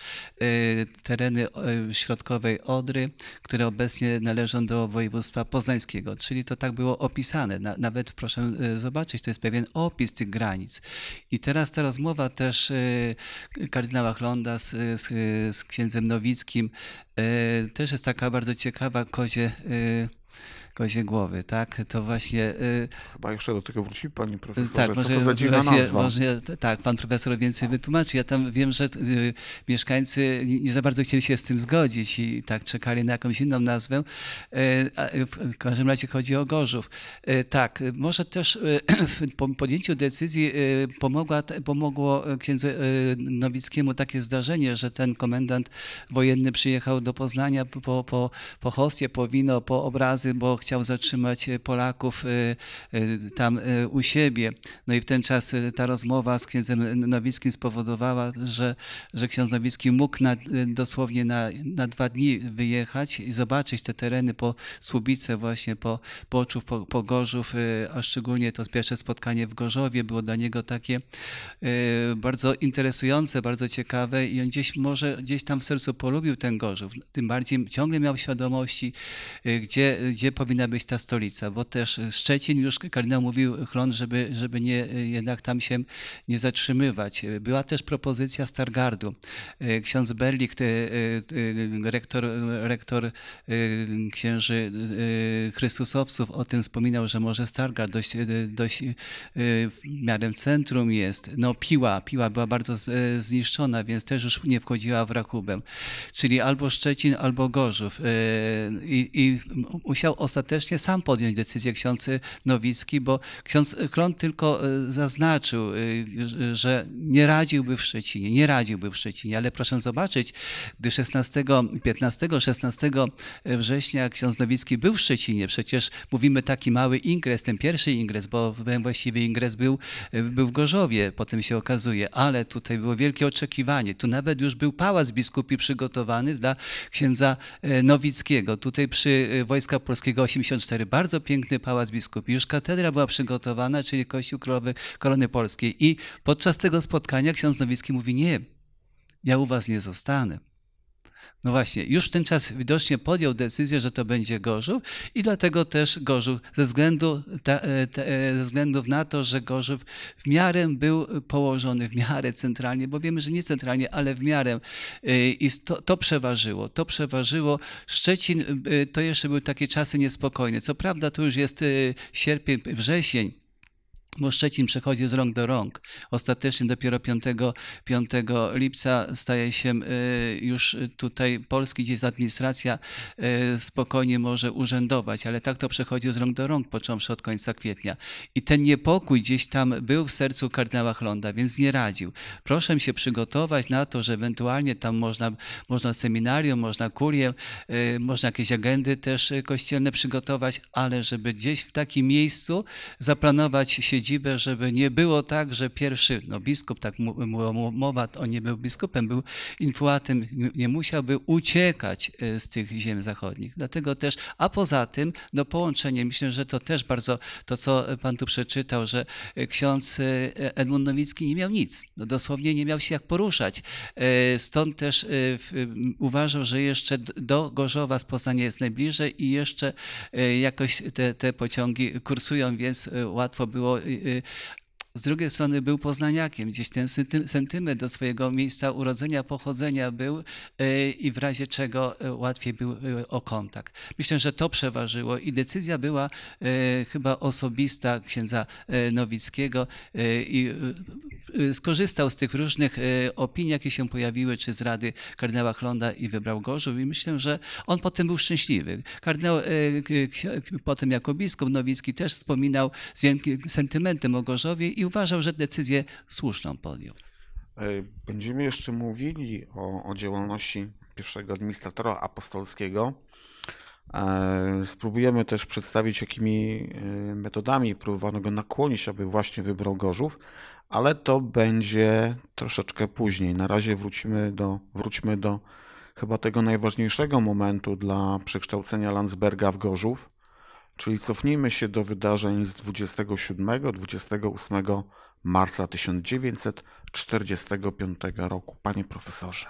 tereny środkowej Odry, które obecnie należą do województwa poznańskiego, czyli to tak było opisane, na, nawet proszę zobaczyć, to jest pewien opis tych granic. I teraz ta rozmowa też kardynała Klonda z z, z księdzem Nowickim. E, też jest taka bardzo ciekawa kozie e, kozie głowy, tak? To właśnie... Y, Chyba jeszcze do tego wróci pani profesor. Tak, może, Co to za dziwna właśnie, nazwa? Może, tak, pan profesor więcej wytłumaczy. Ja tam wiem, że y, mieszkańcy nie za bardzo chcieli się z tym zgodzić i tak czekali na jakąś inną nazwę. Y, w każdym razie chodzi o Gorzów. Tak, może też w podjęciu decyzji pomogła, pomogło księdze Nowickiemu takie zdarzenie, że ten komendant wojenny przyjechał do Poznania po, po, po po wino, po obrazy, bo chciał zatrzymać e, Polaków e, e, tam u siebie. No i w ten czas ta rozmowa z księdzem Nowickim spowodowała, że, że ksiądz Nowicki mógł na, dosłownie na, na dwa dni wyjechać i zobaczyć te tereny po Słubice właśnie, po Poczów, po, po Gorzów, a szczególnie to pierwsze spotkanie w Gorzowie było dla niego takie bardzo interesujące, bardzo ciekawe i on gdzieś może gdzieś tam w sercu polubił ten Gorzów. Tym bardziej ciągle miał świadomości, gdzie, gdzie powinien powinna być ta stolica, bo też Szczecin już kardynał mówił Chlon, żeby, żeby nie, jednak tam się nie zatrzymywać. Była też propozycja Stargardu. Ksiądz Berlik, e, e, rektor, rektor e, księży Chrystusowców o tym wspominał, że może Stargard dość, dość w centrum jest. No piła, piła była bardzo zniszczona, więc też już nie wchodziła w Rakubę. Czyli albo Szczecin, albo Gorzów. I, i musiał ostatnio ostatecznie sam podjąć decyzję ksiądz Nowicki, bo ksiądz Klon tylko e, zaznaczył, e, że nie radziłby w Szczecinie, nie radziłby w Szczecinie, ale proszę zobaczyć, gdy 16, 15, 16 września ksiądz Nowicki był w Szczecinie, przecież mówimy taki mały ingres, ten pierwszy ingres, bo właściwie ingres był, e, był w Gorzowie, potem się okazuje, ale tutaj było wielkie oczekiwanie, tu nawet już był pałac biskupi przygotowany dla księdza Nowickiego, tutaj przy Wojska Polskiego 84. Bardzo piękny pałac biskupi. Już katedra była przygotowana, czyli Kościół Królowy Korony Polskiej. I podczas tego spotkania ksiądz Nowicki mówi, nie, ja u was nie zostanę. No właśnie, już w ten czas widocznie podjął decyzję, że to będzie Gorzów i dlatego też Gorzów, ze, względu, ta, e, ta, e, ze względów na to, że Gorzów w miarę był położony, w miarę centralnie, bo wiemy, że nie centralnie, ale w miarę e, i to, to przeważyło, to przeważyło. Szczecin to jeszcze były takie czasy niespokojne. Co prawda to już jest sierpień, wrzesień, bo Szczecin przechodzi z rąk do rąk. Ostatecznie dopiero 5, 5 lipca staje się y, już tutaj Polski, gdzie jest administracja, y, spokojnie może urzędować, ale tak to przechodzi z rąk do rąk, począwszy od końca kwietnia. I ten niepokój gdzieś tam był w sercu kardynała Chlonda, więc nie radził. Proszę się przygotować na to, że ewentualnie tam można, można seminarium, można kurię, y, można jakieś agendy też kościelne przygotować, ale żeby gdzieś w takim miejscu zaplanować siedzibę siedzibę, żeby nie było tak, że pierwszy, no biskup, tak mowa, on nie był biskupem, był infuatem, nie musiałby uciekać e, z tych ziem zachodnich. Dlatego też, a poza tym, no połączenie, myślę, że to też bardzo, to co pan tu przeczytał, że e, ksiądz e, Edmund Nowicki nie miał nic, no dosłownie nie miał się jak poruszać. Stąd też uważał, że jeszcze do Gorzowa z Poznania jest najbliżej i jeszcze jakoś te, te pociągi kursują, więc łatwo było Y, z drugiej strony był poznaniakiem, gdzieś ten sentyment do swojego miejsca urodzenia, pochodzenia był y, i w razie czego y, łatwiej był o kontakt. Myślę, że to przeważyło i decyzja była chyba osobista księdza Nowickiego i Y, skorzystał z tych różnych y, opinii, jakie się pojawiły, czy z rady kardynała Klonda i wybrał Gorzów i myślę, że on potem był szczęśliwy. Kardynał y, potem jako biskup Nowicki też wspominał z wielkim sentymentem o Gorzowie i uważał, że decyzję słuszną podjął. E, będziemy jeszcze mówili o, o działalności pierwszego administratora apostolskiego. E, spróbujemy też przedstawić, jakimi e, metodami próbowano go nakłonić, aby właśnie wybrał Gorzów, ale to będzie troszeczkę później. Na razie wróćmy do, wróćmy do chyba tego najważniejszego momentu dla przekształcenia Landsberga w Gorzów, czyli cofnijmy się do wydarzeń z 27-28 marca 1945 roku. Panie profesorze.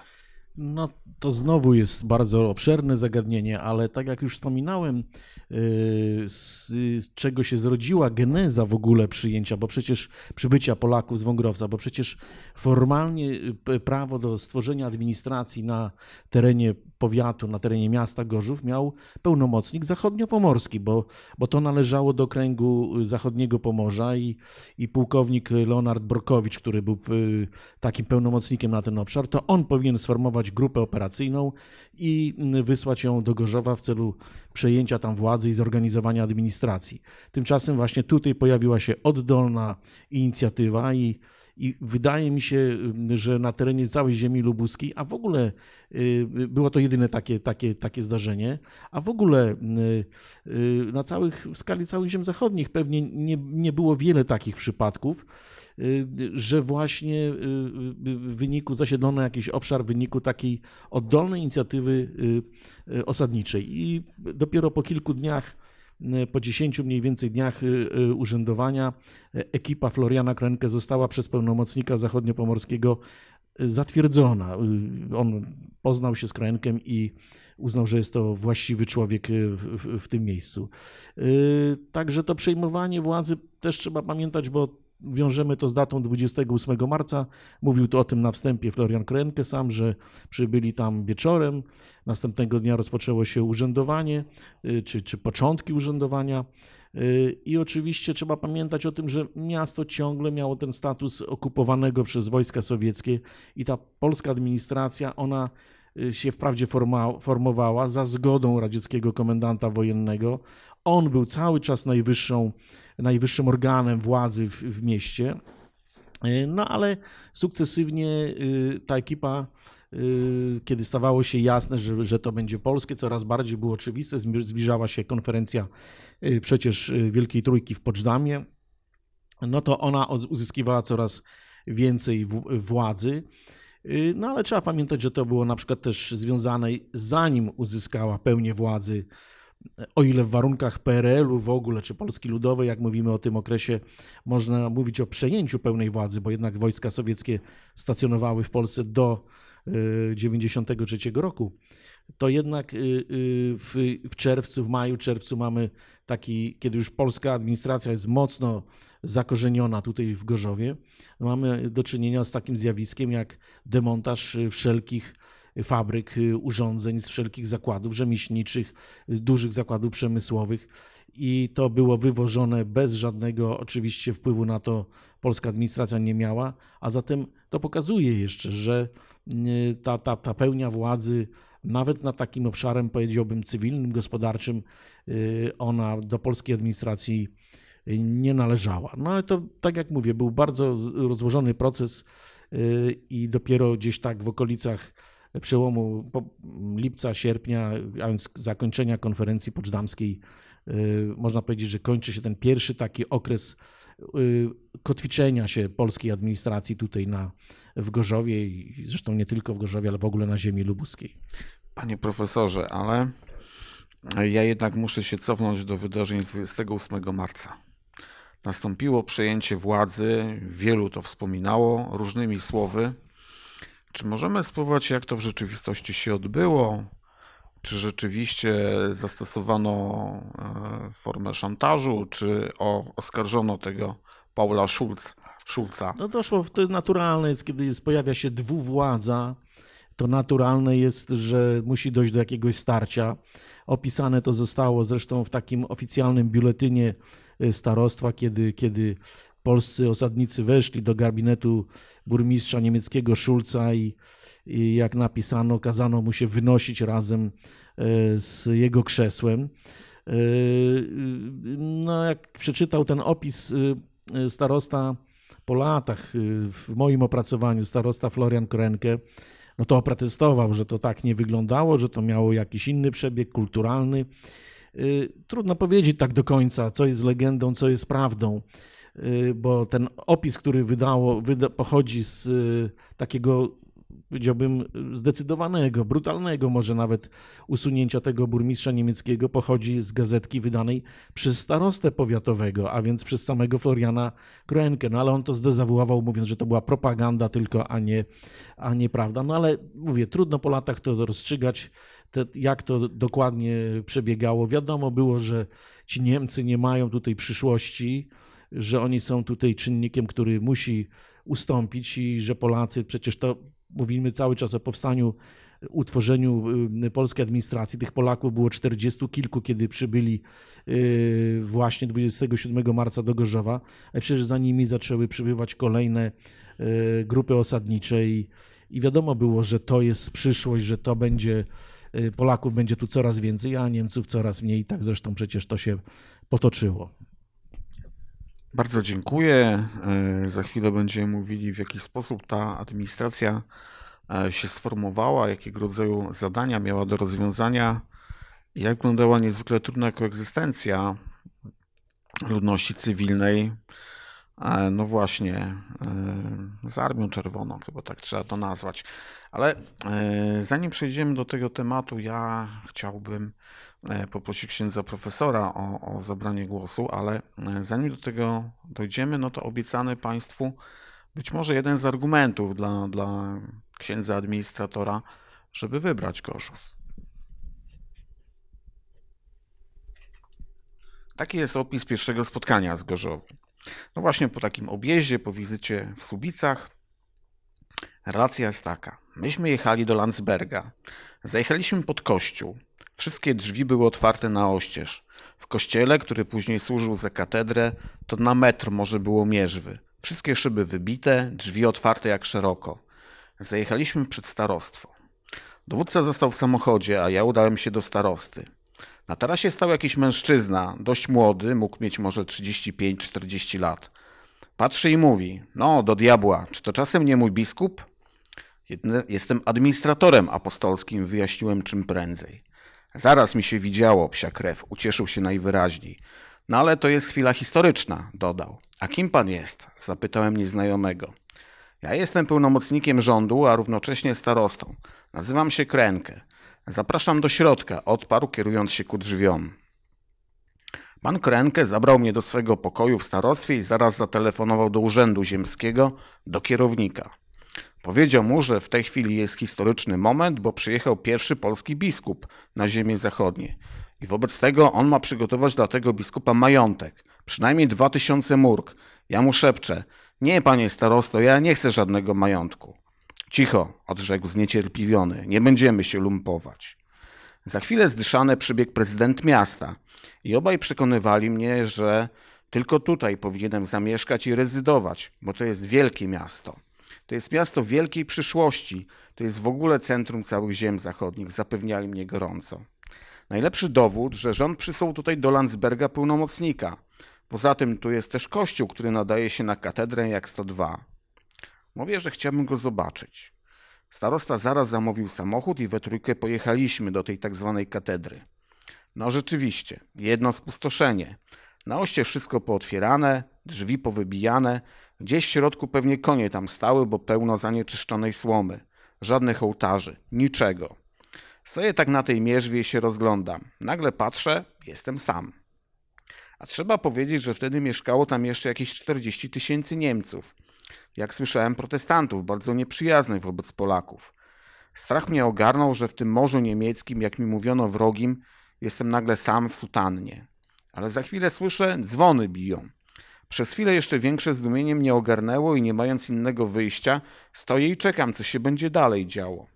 No to znowu jest bardzo obszerne zagadnienie, ale tak jak już wspominałem, Y, z czego się zrodziła geneza w ogóle przyjęcia, bo przecież przybycia Polaków z Wągrowca, bo przecież formalnie y, prawo do stworzenia administracji na terenie powiatu, na terenie miasta Gorzów miał pełnomocnik zachodnio-pomorski, bo, bo to należało do kręgu y, zachodniego Pomorza i, i pułkownik Leonard Brokowicz, który był takim pełnomocnikiem na ten obszar, to on powinien sformować grupę operacyjną i wysłać ją do Gorzowa w celu przejęcia tam władzy władzy i zorganizowania administracji. Tymczasem właśnie tutaj pojawiła się oddolna inicjatywa i i wydaje mi się, że na terenie całej ziemi lubuskiej, a w ogóle y, y, było to jedyne takie, takie, takie zdarzenie, a w ogóle y, na całych, w skali całych ziem zachodnich pewnie nie, nie było wiele takich przypadków, że właśnie w wyniku zasiedlono jakiś obszar w wyniku takiej oddolnej inicjatywy osadniczej. I dopiero po kilku dniach Y, po 10 mniej więcej dniach y, y, urzędowania ekipa Floriana Krenke została przez pełnomocnika zachodniopomorskiego zatwierdzona. On poznał się z Krenkiem i uznał, że jest to właściwy człowiek w, w tym miejscu. Także to przejmowanie władzy też trzeba pamiętać, bo wiążemy to z datą 28 marca. Mówił to o tym na wstępie Florian Krenke sam, że przybyli tam wieczorem. Następnego dnia rozpoczęło się urzędowanie, y, czy, czy początki urzędowania. Y, I oczywiście trzeba pamiętać o tym, że miasto ciągle miało ten status okupowanego przez wojska sowieckie i ta polska administracja, ona y, się wprawdzie forma, formowała za zgodą radzieckiego komendanta wojennego. On był cały czas najwyższą najwyższym organem władzy w, w mieście. E, no ale sukcesywnie e, ta ekipa, e, kiedy stawało się jasne, że, że to będzie polskie, coraz bardziej było oczywiste, zbliżała się konferencja przecież Wielkiej Trójki w Poczdamie, no to ona uzyskiwała coraz więcej władzy. No ale trzeba pamiętać, że to było na przykład też związane, zanim uzyskała pełnię władzy o ile w warunkach PRL-u w ogóle, czy Polski Ludowej, jak mówimy o tym okresie, można mówić o przejęciu pełnej władzy, bo jednak wojska sowieckie stacjonowały w Polsce do 1993 y, roku, to jednak y, y, w, w czerwcu, w maju, czerwcu mamy taki, kiedy już polska administracja jest mocno zakorzeniona tutaj w Gorzowie, mamy do czynienia z takim zjawiskiem jak demontaż wszelkich fabryk, y, urządzeń, z wszelkich zakładów rzemieślniczych, y, dużych zakładów przemysłowych. I to było wywożone bez żadnego oczywiście wpływu na to polska administracja nie miała, a zatem to pokazuje jeszcze, że y, ta, ta, ta pełnia władzy, nawet nad takim obszarem, powiedziałbym, cywilnym, gospodarczym, ona do polskiej administracji nie należała. No ale to, tak jak mówię, był bardzo rozłożony proces i dopiero gdzieś tak w okolicach przełomu lipca, sierpnia, a więc zakończenia konferencji poczdamskiej, y, można powiedzieć, że kończy się ten pierwszy taki okres y, kotwiczenia się polskiej administracji tutaj na, w Gorzowie i zresztą nie tylko w Gorzowie, ale w ogóle na ziemi lubuskiej. Panie profesorze, ale ja jednak muszę się cofnąć do wydarzeń z 28 marca. Nastąpiło przejęcie władzy, wielu to wspominało różnymi słowy. Czy możemy spróbować, jak to w rzeczywistości się odbyło? Czy rzeczywiście zastosowano e, formę szantażu, czy oskarżono tego Paula Schulz, Schulza? No doszło, to jest naturalne, jest, kiedy jest, pojawia się dwuwładza, to naturalne jest, że musi dojść do jakiegoś starcia. Opisane to zostało zresztą w takim oficjalnym biuletynie e, starostwa, kiedy, kiedy polscy osadnicy weszli do gabinetu burmistrza niemieckiego Schulza i, i jak napisano, kazano mu się wynosić razem e, z jego krzesłem. E, no, jak przeczytał ten opis e, starosta po latach w moim opracowaniu, starosta Florian Krenke, no to oprotestował, że to tak nie wyglądało, że to miało jakiś inny przebieg kulturalny. Trudno powiedzieć tak do końca, co jest legendą, co jest prawdą. Y, bo ten opis, który wydało, wyda, pochodzi z y, takiego, powiedziałbym, zdecydowanego, brutalnego może nawet usunięcia tego burmistrza niemieckiego, pochodzi z gazetki wydanej przez starostę powiatowego, a więc przez samego Floriana Kroenke. No ale on to zdezawuował, mówiąc, że to była propaganda tylko, a nie, a nie prawda. No ale mówię, trudno po latach to rozstrzygać. Te, jak to dokładnie przebiegało. Wiadomo było, że ci Niemcy nie mają tutaj przyszłości, że oni są tutaj czynnikiem, który musi ustąpić i że Polacy, przecież to mówimy cały czas o powstaniu, utworzeniu y, polskiej administracji. Tych Polaków było 40 kilku, kiedy przybyli y, właśnie 27 marca do Gorzowa, ale przecież za nimi zaczęły przybywać kolejne y, grupy osadnicze i, i wiadomo było, że to jest przyszłość, że to będzie Polaków będzie tu coraz więcej, a Niemców coraz mniej. Tak zresztą przecież to się potoczyło. Bardzo dziękuję. E, za chwilę będziemy mówili, w jaki sposób ta administracja e, się sformowała, jakiego rodzaju zadania miała do rozwiązania, jak wyglądała niezwykle trudna koegzystencja ludności cywilnej. E, no właśnie, z Armią Czerwoną, chyba tak trzeba to nazwać. Ale zanim przejdziemy do tego tematu, ja chciałbym E, poprosi księdza profesora o, o zabranie głosu, ale e, zanim do tego dojdziemy, no to obiecany Państwu być może jeden z argumentów dla, dla księdza administratora, żeby wybrać Gorzów. Taki jest opis pierwszego spotkania z Gorzowu. No właśnie po takim objeździe, po wizycie w Subicach, racja jest taka. Myśmy jechali do Landsberga. Zajechaliśmy pod kościół. Wszystkie drzwi były otwarte na oścież. W kościele, który później służył za katedrę, to na metr może było mierzwy. Wszystkie szyby wybite, drzwi otwarte jak szeroko. Zajechaliśmy przed starostwo. Dowódca został w samochodzie, a ja udałem się do starosty. Na tarasie stał jakiś mężczyzna, dość młody, mógł mieć może 35-40 lat. Patrzy i mówi: No, do diabła, czy to czasem nie mój biskup? Jestem administratorem apostolskim, wyjaśniłem czym prędzej. Zaraz mi się widziało, psia krew, ucieszył się najwyraźniej. No ale to jest chwila historyczna, dodał. A kim pan jest? zapytałem nieznajomego. Ja jestem pełnomocnikiem rządu, a równocześnie starostą. Nazywam się Krenkę. Zapraszam do środka, odparł, kierując się ku drzwiom. Pan Krenkę zabrał mnie do swego pokoju w starostwie i zaraz zatelefonował do urzędu ziemskiego, do kierownika. Powiedział mu, że w tej chwili jest historyczny moment, bo przyjechał pierwszy polski biskup na ziemię zachodnie. I wobec tego on ma przygotować dla tego biskupa majątek, przynajmniej dwa tysiące murk. Ja mu szepczę, nie panie starosto, ja nie chcę żadnego majątku. Cicho, odrzekł zniecierpliwiony, nie będziemy się lumpować. Za chwilę zdyszany przybiegł prezydent miasta i obaj przekonywali mnie, że tylko tutaj powinienem zamieszkać i rezydować, bo to jest wielkie miasto. To jest miasto wielkiej przyszłości. To jest w ogóle centrum całych ziem zachodnich. Zapewniali mnie gorąco. Najlepszy dowód, że rząd przysłał tutaj do Landsberga pełnomocnika. Poza tym tu jest też kościół, który nadaje się na katedrę jak 102. Mówię, że chciałbym go zobaczyć. Starosta zaraz zamówił samochód i we trójkę pojechaliśmy do tej tak zwanej katedry. No rzeczywiście, jedno spustoszenie. Na oście wszystko pootwierane, drzwi powybijane, Gdzieś w środku pewnie konie tam stały, bo pełno zanieczyszczonej słomy. Żadnych ołtarzy, niczego. Stoję tak na tej mierzwie i się rozglądam. Nagle patrzę, jestem sam. A trzeba powiedzieć, że wtedy mieszkało tam jeszcze jakieś 40 tysięcy Niemców. Jak słyszałem, protestantów, bardzo nieprzyjaznych wobec Polaków. Strach mnie ogarnął, że w tym morzu niemieckim, jak mi mówiono wrogim, jestem nagle sam w sutannie. Ale za chwilę słyszę, dzwony biją. Przez chwilę jeszcze większe zdumienie mnie ogarnęło i nie mając innego wyjścia, stoję i czekam, co się będzie dalej działo.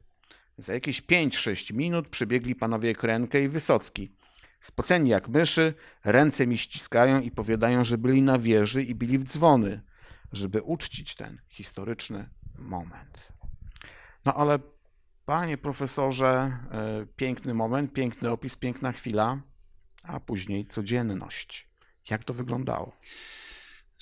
Za jakieś 5-6 minut przybiegli panowie Krenkę i Wysocki. Spoceni jak myszy, ręce mi ściskają i powiadają, że byli na wieży i bili w dzwony, żeby uczcić ten historyczny moment. No ale, panie profesorze, e, piękny moment, piękny opis, piękna chwila, a później codzienność. Jak to wyglądało?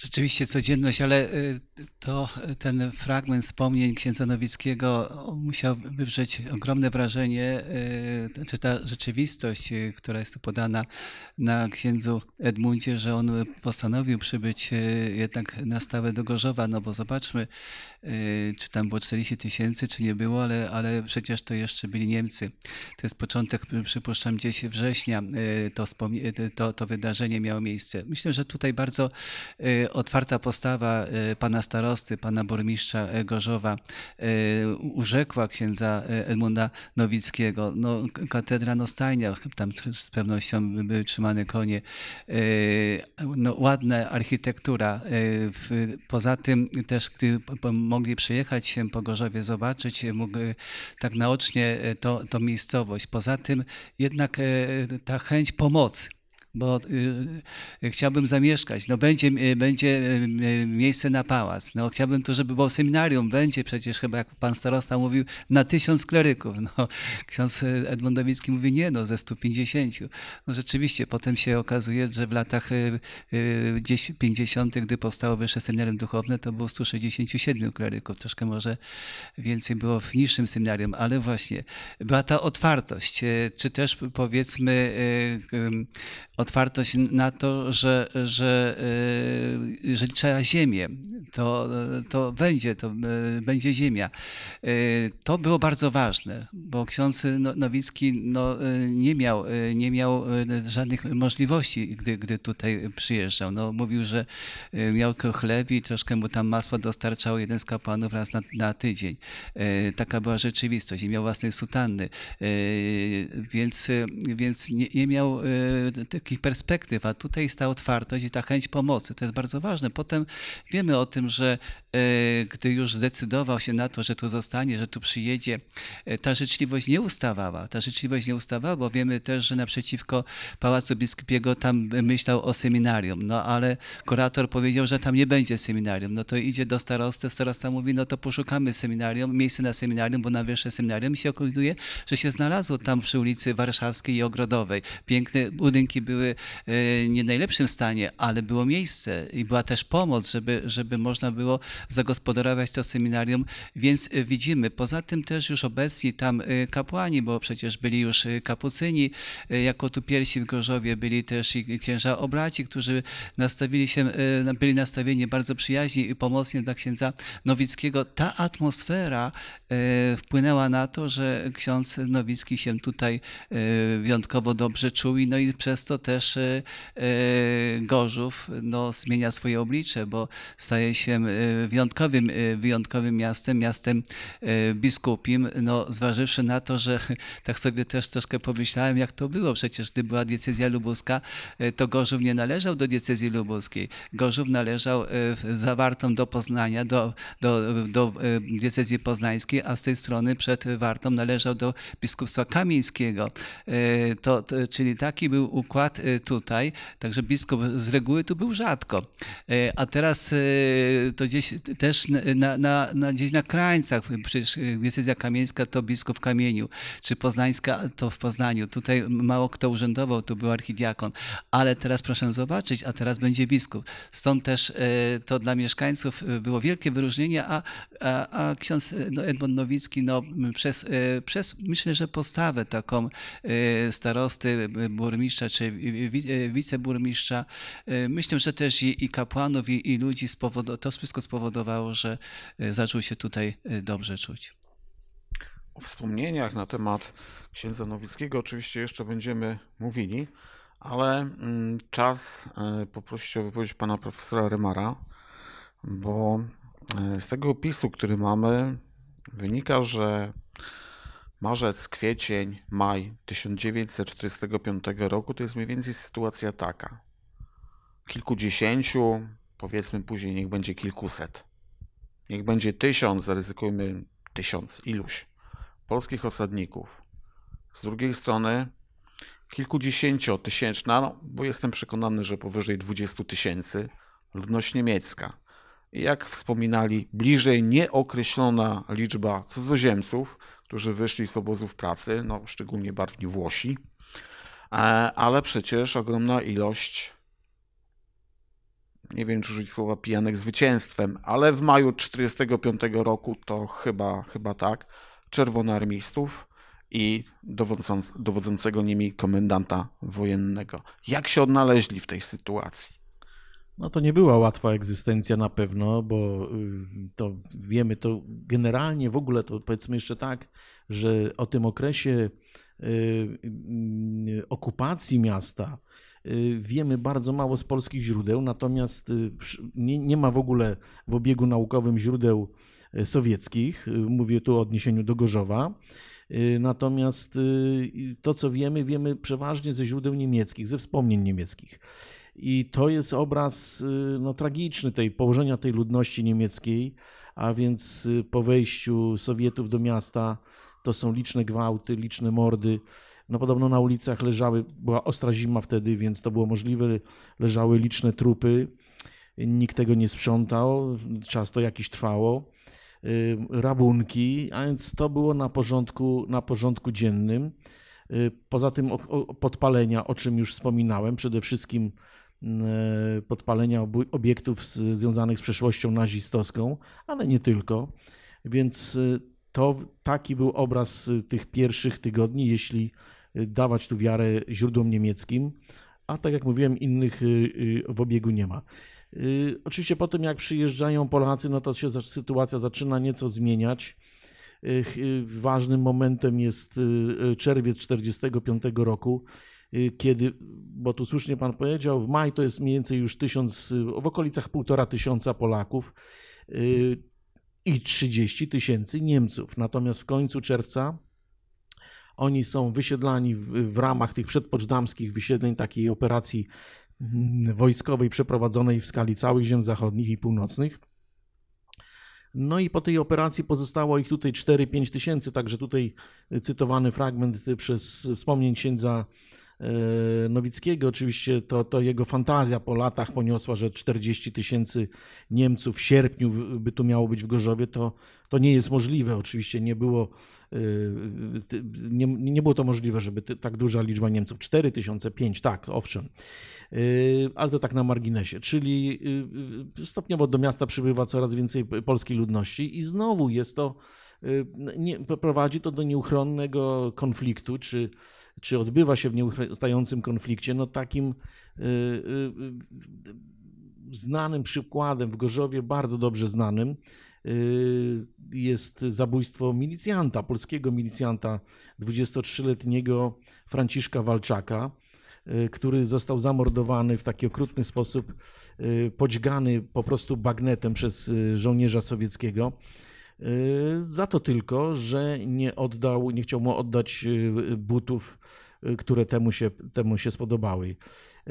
Rzeczywiście codzienność, ale y, to y, ten fragment wspomnień księdza Nowickiego musiał wywrzeć ogromne wrażenie, y, czy znaczy ta rzeczywistość, która jest tu podana na księdzu Edmundzie, że on postanowił przybyć jednak na stałe do Gorzowa, no bo zobaczmy, czy tam było 40 tysięcy, czy nie było, ale, ale przecież to jeszcze byli Niemcy. To jest początek, przypuszczam, gdzieś września to, to, to wydarzenie miało miejsce. Myślę, że tutaj bardzo otwarta postawa y, pana starosty, pana burmistrza y, Gorzowa y, urzekła księdza Edmunda Nowickiego. No, katedra nostajnia, tam z pewnością były trzymane konie. No, ładna architektura. Poza tym też, gdy mogli przyjechać się po Gorzowie zobaczyć, mógł tak naocznie to, to miejscowość. Poza tym jednak ta chęć pomocy bo y, y, chciałbym zamieszkać. No będzie, y, będzie miejsce na pałac. No chciałbym to, żeby było seminarium. Będzie przecież chyba, jak pan starosta mówił, na tysiąc kleryków. No, ksiądz Edmond mówi, nie no, ze 150. No rzeczywiście, potem się okazuje, że w latach 50., gdy powstało Wyższe Seminarium Duchowne, to było 167 kleryków. Troszkę może więcej było w niższym seminarium, ale właśnie była ta otwartość, czy też powiedzmy otwartość na to, że, że e, jeżeli trzeba ziemię, to, to będzie, to e, będzie ziemia. E, to było bardzo ważne, bo ksiądz no-, Nowicki no, nie, miał, nie miał żadnych możliwości, gdy, gdy tutaj przyjeżdżał. No, mówił, że miał chleb i troszkę mu tam masła dostarczał jeden z kapłanów raz na, na tydzień. Taka była rzeczywistość. Nie miał własnej sutanny, więc, więc nie, nie miał tych wszystkich perspektyw, a tutaj jest ta otwartość i ta chęć pomocy. To jest bardzo ważne. Potem wiemy o tym, że E, gdy już zdecydował się na to, że tu zostanie, że tu przyjedzie, e, ta życzliwość nie ustawała. Ta życzliwość nie ustawała, bo wiemy też, że naprzeciwko Pałacu Biskupiego tam myślał o seminarium, no ale kurator powiedział, że tam nie będzie seminarium. No to idzie do starosty, starosta mówi, no to poszukamy seminarium, miejsce na seminarium, bo na wyższe seminarium I się okazuje, że się znalazło tam przy ulicy Warszawskiej i Ogrodowej. Piękne budynki były e, nie w najlepszym stanie, ale było miejsce i była też pomoc, żeby, żeby można było zagospodarować to seminarium, więc y, widzimy, poza tym też już obecni tam y, kapłani, bo przecież byli już y, kapucyni, jako tu pierwsi w Gorzowie byli też i księża obraci, którzy nastawili się, byli nastawieni bardzo przyjaźni i pomocni dla księdza Nowickiego. Ta atmosfera E, wpłynęła na to, że ksiądz Nowicki się tutaj e, wyjątkowo dobrze czuł i no i przez to też e, Gorzów no, zmienia swoje oblicze, bo staje się wyjątkowym, wyjątkowym miastem, miastem biskupim, no, zważywszy na to, że tak sobie też troszkę pomyślałem, jak to było, przecież gdy była diecezja lubuska, to Gorzów nie należał do diecezji lubuskiej. Gorzów należał zawartą do Poznania, do, do, do diecezji poznańskiej, a z tej strony przed Wartą należał do biskupstwa kamieńskiego. E, to, to, czyli taki był układ e, tutaj, także biskup z reguły tu był rzadko. E, a teraz to gdzieś też na, na, na, gdzieś na krańcach, przecież decyzja kamieńska to biskup w Kamieniu, czy poznańska to w Poznaniu. Tutaj mało kto urzędował, tu był archidiakon. Ale teraz proszę zobaczyć, a teraz będzie biskup. Stąd też to dla mieszkańców było wielkie wyróżnienie, a, a, a ksiądz no, Edmond Nowicki no, przez, e, przez myślę, że postawę taką e, starosty, e, burmistrza czy wiceburmistrza, myślę, że też i, i kapłanów, i, i ludzi spowodowało, to wszystko spowodowało, że zaczął się tutaj dobrze czuć. O wspomnieniach na temat księdza Nowickiego oczywiście jeszcze będziemy mówili, ale mm, czas poprosić o wypowiedź pana profesora Remara, bo z tego opisu, który mamy, wynika, że marzec, kwiecień, maj 1945 roku to jest mniej więcej sytuacja taka. Kilkudziesięciu, powiedzmy później, niech będzie kilkuset. Niech będzie tysiąc, zaryzykujmy tysiąc, iluś polskich osadników. Z drugiej strony kilkudziesięciotysięczna, no, bo jestem przekonany, że powyżej 20 tysięcy ludność niemiecka. Jak wspominali, bliżej nieokreślona liczba cudzoziemców, którzy wyszli z obozów pracy, no, szczególnie barwni Włosi, e, ale przecież ogromna ilość, nie wiem czy użyć słowa pijanek zwycięstwem, ale w maju 1945 roku to chyba, chyba tak, czerwonoarmistów i dowodzącego nimi komendanta wojennego. Jak się odnaleźli w tej sytuacji? No to nie była łatwa egzystencja na pewno, bo y, to wiemy to generalnie w ogóle, to powiedzmy jeszcze tak, że o tym okresie y, y, okupacji miasta wiemy bardzo mało z polskich źródeł, natomiast nie, nie ma w ogóle w obiegu naukowym źródeł sowieckich. Mówię tu o odniesieniu do Gorzowa. Natomiast to, co wiemy, wiemy przeważnie ze źródeł niemieckich, ze wspomnień niemieckich. I to jest obraz y, no, tragiczny tej, położenia tej ludności niemieckiej, a więc y, po wejściu Sowietów do miasta to są liczne gwałty, liczne mordy. No podobno na ulicach leżały, była ostra zima wtedy, więc to było możliwe, leżały liczne trupy. Nikt tego nie sprzątał, czas to jakiś trwało. Y, rabunki, a więc to było na porządku, na porządku dziennym. Poza tym podpalenia, o czym już wspominałem, przede wszystkim E, podpalenia obiektów związanych z przeszłością nazistowską, ale nie tylko. Więc e, to taki był obraz e, tych pierwszych tygodni, jeśli dawać tu wiarę źródłom niemieckim, a tak jak mówiłem, innych w obiegu nie ma. Oczywiście po tym, jak przyjeżdżają Polacy, no to się sytuacja zaczyna nieco zmieniać. Ważnym momentem jest czerwiec 1945 roku, Y, kiedy, bo tu słusznie pan powiedział, w maj to jest mniej więcej już tysiąc, w okolicach półtora tysiąca Polaków y, i 30 tysięcy Niemców. Natomiast w końcu czerwca oni są wysiedlani w, w ramach tych przedpoczdamskich wysiedleń, takiej operacji mm, wojskowej przeprowadzonej w skali całych ziem zachodnich i północnych. No i po tej operacji pozostało ich tutaj 4-5 tysięcy, także tutaj cytowany fragment y, przez wspomnień księdza E, Nowickiego. Oczywiście to, to jego fantazja po latach poniosła, że 40 tysięcy Niemców w sierpniu by tu miało być w Gorzowie. To, to nie jest możliwe. Oczywiście nie było, e, nie, nie było to możliwe, żeby tak duża liczba Niemców, 4 tysiące, 5, tak, owszem, e, ale to tak na marginesie. Czyli stopniowo do miasta przybywa coraz więcej polskiej ludności i znowu jest to Y, nie, prowadzi to do nieuchronnego konfliktu, czy, czy odbywa się w nieustającym konflikcie. No takim y, y, znanym przykładem w Gorzowie, bardzo dobrze znanym, jest zabójstwo milicjanta, polskiego milicjanta 23-letniego Franciszka Walczaka który został zamordowany w taki okrutny sposób, podźgany po prostu bagnetem przez żołnierza sowieckiego. Yy, za to tylko, że nie oddał, nie chciał mu oddać yy, butów, yy, które temu się, temu się spodobały.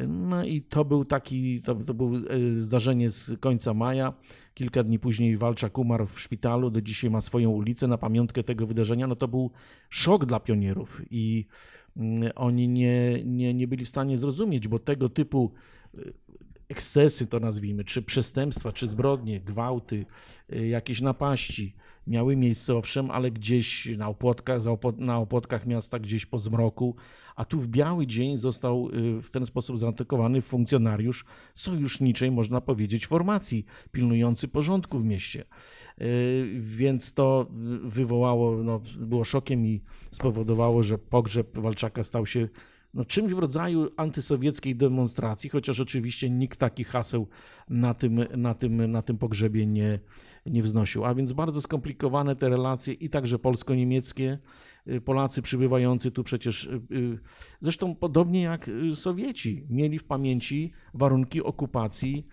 No i to był taki, to, to był zdarzenie z końca maja. Kilka dni później walcza Kumar w szpitalu, do dzisiaj ma swoją ulicę na pamiątkę tego wydarzenia. No to był szok dla pionierów i oni nie, nie, nie byli w stanie zrozumieć, bo tego typu ekscesy to nazwijmy, czy przestępstwa, czy zbrodnie, gwałty, y, jakieś napaści miały miejsce owszem, ale gdzieś na opłotkach, na opłotkach miasta, gdzieś po zmroku, a tu w biały dzień został y, w ten sposób zaantykowany funkcjonariusz sojuszniczej, można powiedzieć, formacji pilnujący porządku w mieście. Y, więc to wywołało, no, było szokiem i spowodowało, że pogrzeb Walczaka stał się no, czymś w rodzaju antysowieckiej demonstracji, chociaż oczywiście nikt takich haseł na tym, na tym, na tym pogrzebie nie, nie wznosił. A więc bardzo skomplikowane te relacje i także polsko-niemieckie. Y, Polacy przybywający tu przecież, y, y, zresztą podobnie jak Sowieci, mieli w pamięci warunki okupacji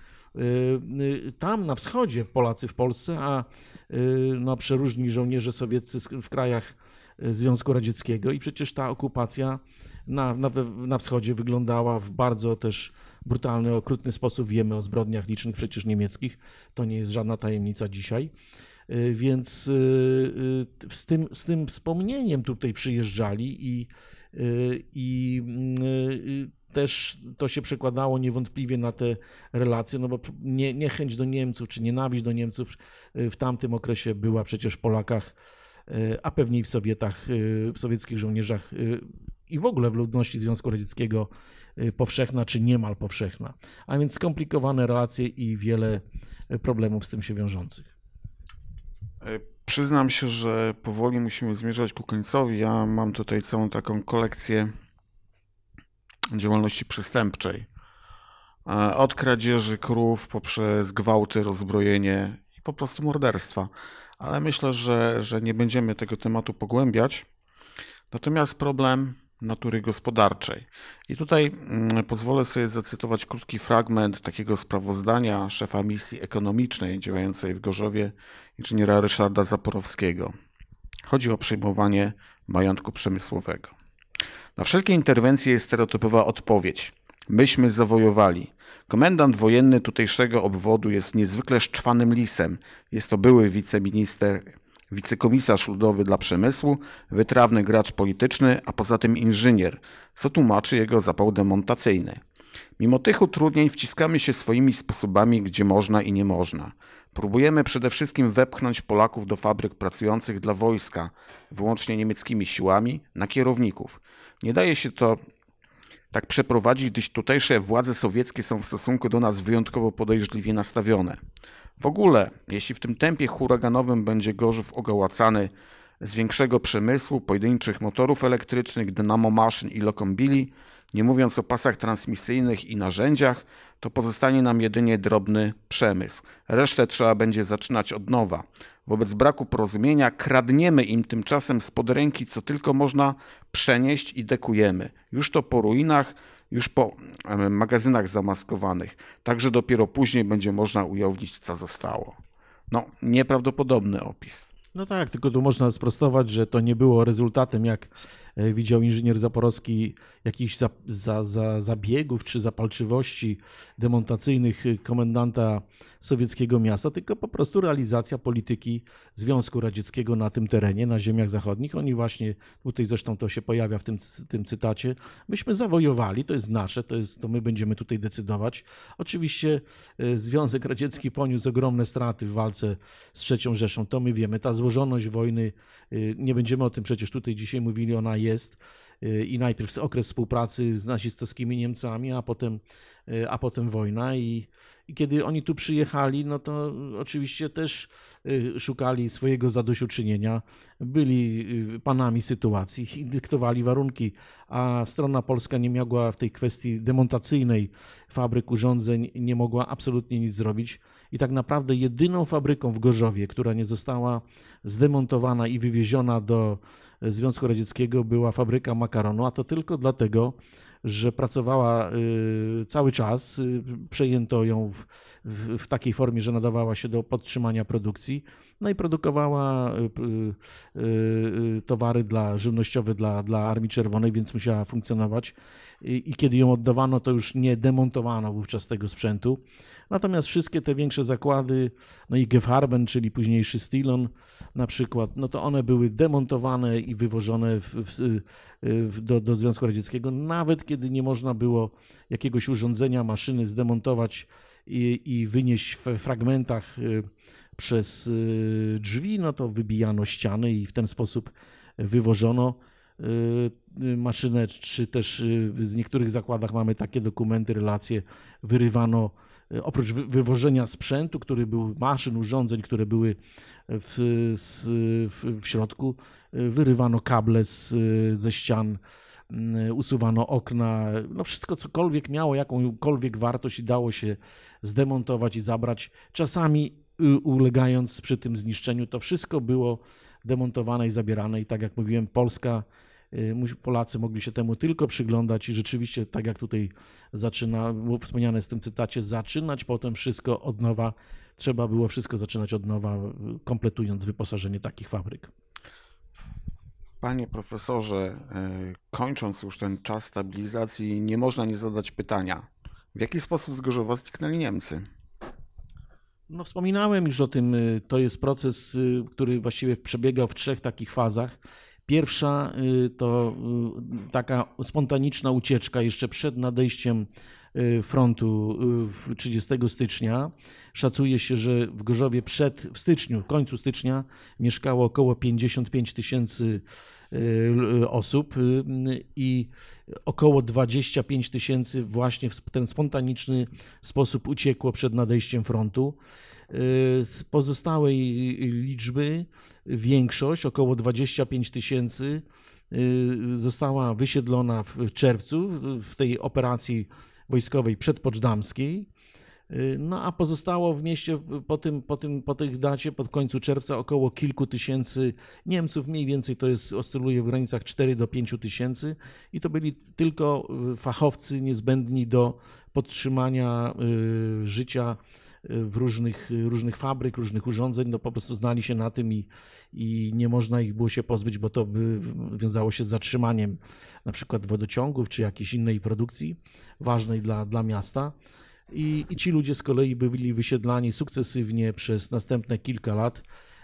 tam na wschodzie Polacy w Polsce, a no, przeróżni żołnierze sowieccy w krajach Związku Radzieckiego i przecież ta okupacja na, na, na wschodzie wyglądała w bardzo też brutalny, okrutny sposób. Wiemy o zbrodniach licznych przecież niemieckich. To nie jest żadna tajemnica dzisiaj. Y, więc y, y, z tym, z tym wspomnieniem tutaj przyjeżdżali i, i też to się przekładało niewątpliwie na te relacje, no bo nie, niechęć do Niemców czy nienawiść do Niemców w tamtym okresie była przecież w Polakach, a pewnie i w Sowietach, w sowieckich żołnierzach i w ogóle w ludności Związku Radzieckiego y, powszechna czy niemal powszechna. A więc skomplikowane relacje i wiele y, problemów z tym się wiążących. E, przyznam się, że powoli musimy zmierzać ku końcowi. Ja mam tutaj całą taką kolekcję działalności przestępczej. E, od kradzieży krów poprzez gwałty, rozbrojenie i po prostu morderstwa. Ale myślę, że, że nie będziemy tego tematu pogłębiać. Natomiast problem natury gospodarczej. I tutaj mm, pozwolę sobie zacytować krótki fragment takiego sprawozdania szefa misji ekonomicznej działającej w Gorzowie inżyniera Ryszarda Zaporowskiego. Chodzi o przejmowanie majątku przemysłowego. Na wszelkie interwencje jest stereotypowa odpowiedź. Myśmy zawojowali. Komendant wojenny tutejszego obwodu jest niezwykle szczwanym lisem. Jest to były wiceminister wicekomisarz ludowy dla przemysłu, wytrawny gracz polityczny, a poza tym inżynier, co tłumaczy jego zapał demontacyjny. Mimo tych utrudnień wciskamy się swoimi sposobami, gdzie można i nie można. Próbujemy przede wszystkim wepchnąć Polaków do fabryk pracujących dla wojska, wyłącznie niemieckimi siłami, na kierowników. Nie daje się to tak przeprowadzić, gdyż tutejsze władze sowieckie są w stosunku do nas wyjątkowo podejrzliwie nastawione. W ogóle, jeśli w tym tempie huraganowym będzie Gorzów ogałacany z większego przemysłu, pojedynczych motorów elektrycznych, dynamomaszyn i lokombili, nie mówiąc o pasach transmisyjnych i narzędziach, to pozostanie nam jedynie drobny przemysł. Resztę trzeba będzie zaczynać od nowa. Wobec braku porozumienia kradniemy im tymczasem spod ręki, co tylko można przenieść i dekujemy. Już to po ruinach już po magazynach zamaskowanych. Także dopiero później będzie można ujawnić, co zostało. No, nieprawdopodobny opis. No tak, tylko tu można sprostować, że to nie było rezultatem jak E, widział inżynier Zaporowski jakichś za, za, za, zabiegów czy zapalczywości demontacyjnych y, komendanta sowieckiego miasta, tylko po prostu realizacja polityki Związku Radzieckiego na tym terenie, na ziemiach zachodnich. Oni właśnie, tutaj zresztą to się pojawia w tym, tym cytacie, myśmy zawojowali, to jest nasze, to, jest, to my będziemy tutaj decydować. Oczywiście e, Związek Radziecki poniósł ogromne straty w walce z III Rzeszą, to my wiemy. Ta złożoność wojny, y, nie będziemy o tym przecież tutaj dzisiaj mówili, ona jest jest y, i najpierw okres współpracy z nazistowskimi Niemcami, a potem, y, a potem wojna. I, I, kiedy oni tu przyjechali, no to oczywiście też y, szukali swojego zadośćuczynienia, byli panami sytuacji i dyktowali warunki, a strona polska nie mogła w tej kwestii demontacyjnej fabryk urządzeń, nie mogła absolutnie nic zrobić. I tak naprawdę jedyną fabryką w Gorzowie, która nie została zdemontowana i wywieziona do Związku Radzieckiego była fabryka makaronu, a to tylko dlatego, że pracowała y, cały czas, y, przejęto ją w, w, w, takiej formie, że nadawała się do podtrzymania produkcji, no i produkowała y, towary dla, żywnościowe dla, dla Armii Czerwonej, więc musiała funkcjonować. I, I kiedy ją oddawano, to już nie demontowano wówczas tego sprzętu Natomiast wszystkie te większe zakłady, no i Gefarben, czyli późniejszy Stilon na przykład, no to one były demontowane i wywożone w, w, w, do, do Związku Radzieckiego, nawet kiedy nie można było jakiegoś urządzenia, maszyny zdemontować i, i wynieść w fragmentach y, przez y, drzwi, no to wybijano ściany i w ten sposób wywożono y, maszynę, czy też w niektórych zakładach mamy takie dokumenty, relacje, wyrywano E, oprócz wywożenia sprzętu, który był, maszyn, urządzeń, które były w, w, w środku, e, wyrywano kable z, e, ze ścian, usuwano okna, no wszystko cokolwiek miało jakąkolwiek wartość i dało się zdemontować i zabrać. Czasami ulegając przy tym zniszczeniu, to wszystko było demontowane i zabierane i tak jak mówiłem, Polska Y, Polacy mogli się temu tylko przyglądać i rzeczywiście, tak jak tutaj zaczyna, było wspomniane w tym cytacie, zaczynać potem wszystko od nowa. Trzeba było wszystko zaczynać od nowa, kompletując wyposażenie takich fabryk. Panie profesorze, y, kończąc już ten czas stabilizacji, nie można nie zadać pytania. W jaki sposób z Gorzowa zniknęli Niemcy? No, wspominałem już o tym. Y, to jest proces, który właściwie przebiegał w trzech takich fazach. Pierwsza y, to y, taka spontaniczna ucieczka jeszcze przed nadejściem y, frontu 30 stycznia. Szacuje się, że w Gorzowie przed, w styczniu, w końcu stycznia mieszkało około 55 tysięcy osób i około 25 tysięcy właśnie w ten spontaniczny sposób uciekło przed nadejściem frontu. Y, z pozostałej y, liczby większość, około 25 tysięcy, y, została wysiedlona w czerwcu w tej operacji wojskowej przedpoczdamskiej. No a pozostało w mieście po, tym, po, tym, po tej dacie, pod końcu czerwca, około kilku tysięcy Niemców, mniej więcej to jest, oscyluje w granicach 4 do 5 tysięcy i to byli tylko fachowcy niezbędni do podtrzymania życia w różnych, różnych fabryk, różnych urządzeń, no po prostu znali się na tym i, i nie można ich było się pozbyć, bo to by wiązało się z zatrzymaniem na przykład wodociągów czy jakiejś innej produkcji ważnej dla, dla miasta. I, I ci ludzie z kolei byli wysiedlani sukcesywnie przez następne kilka lat,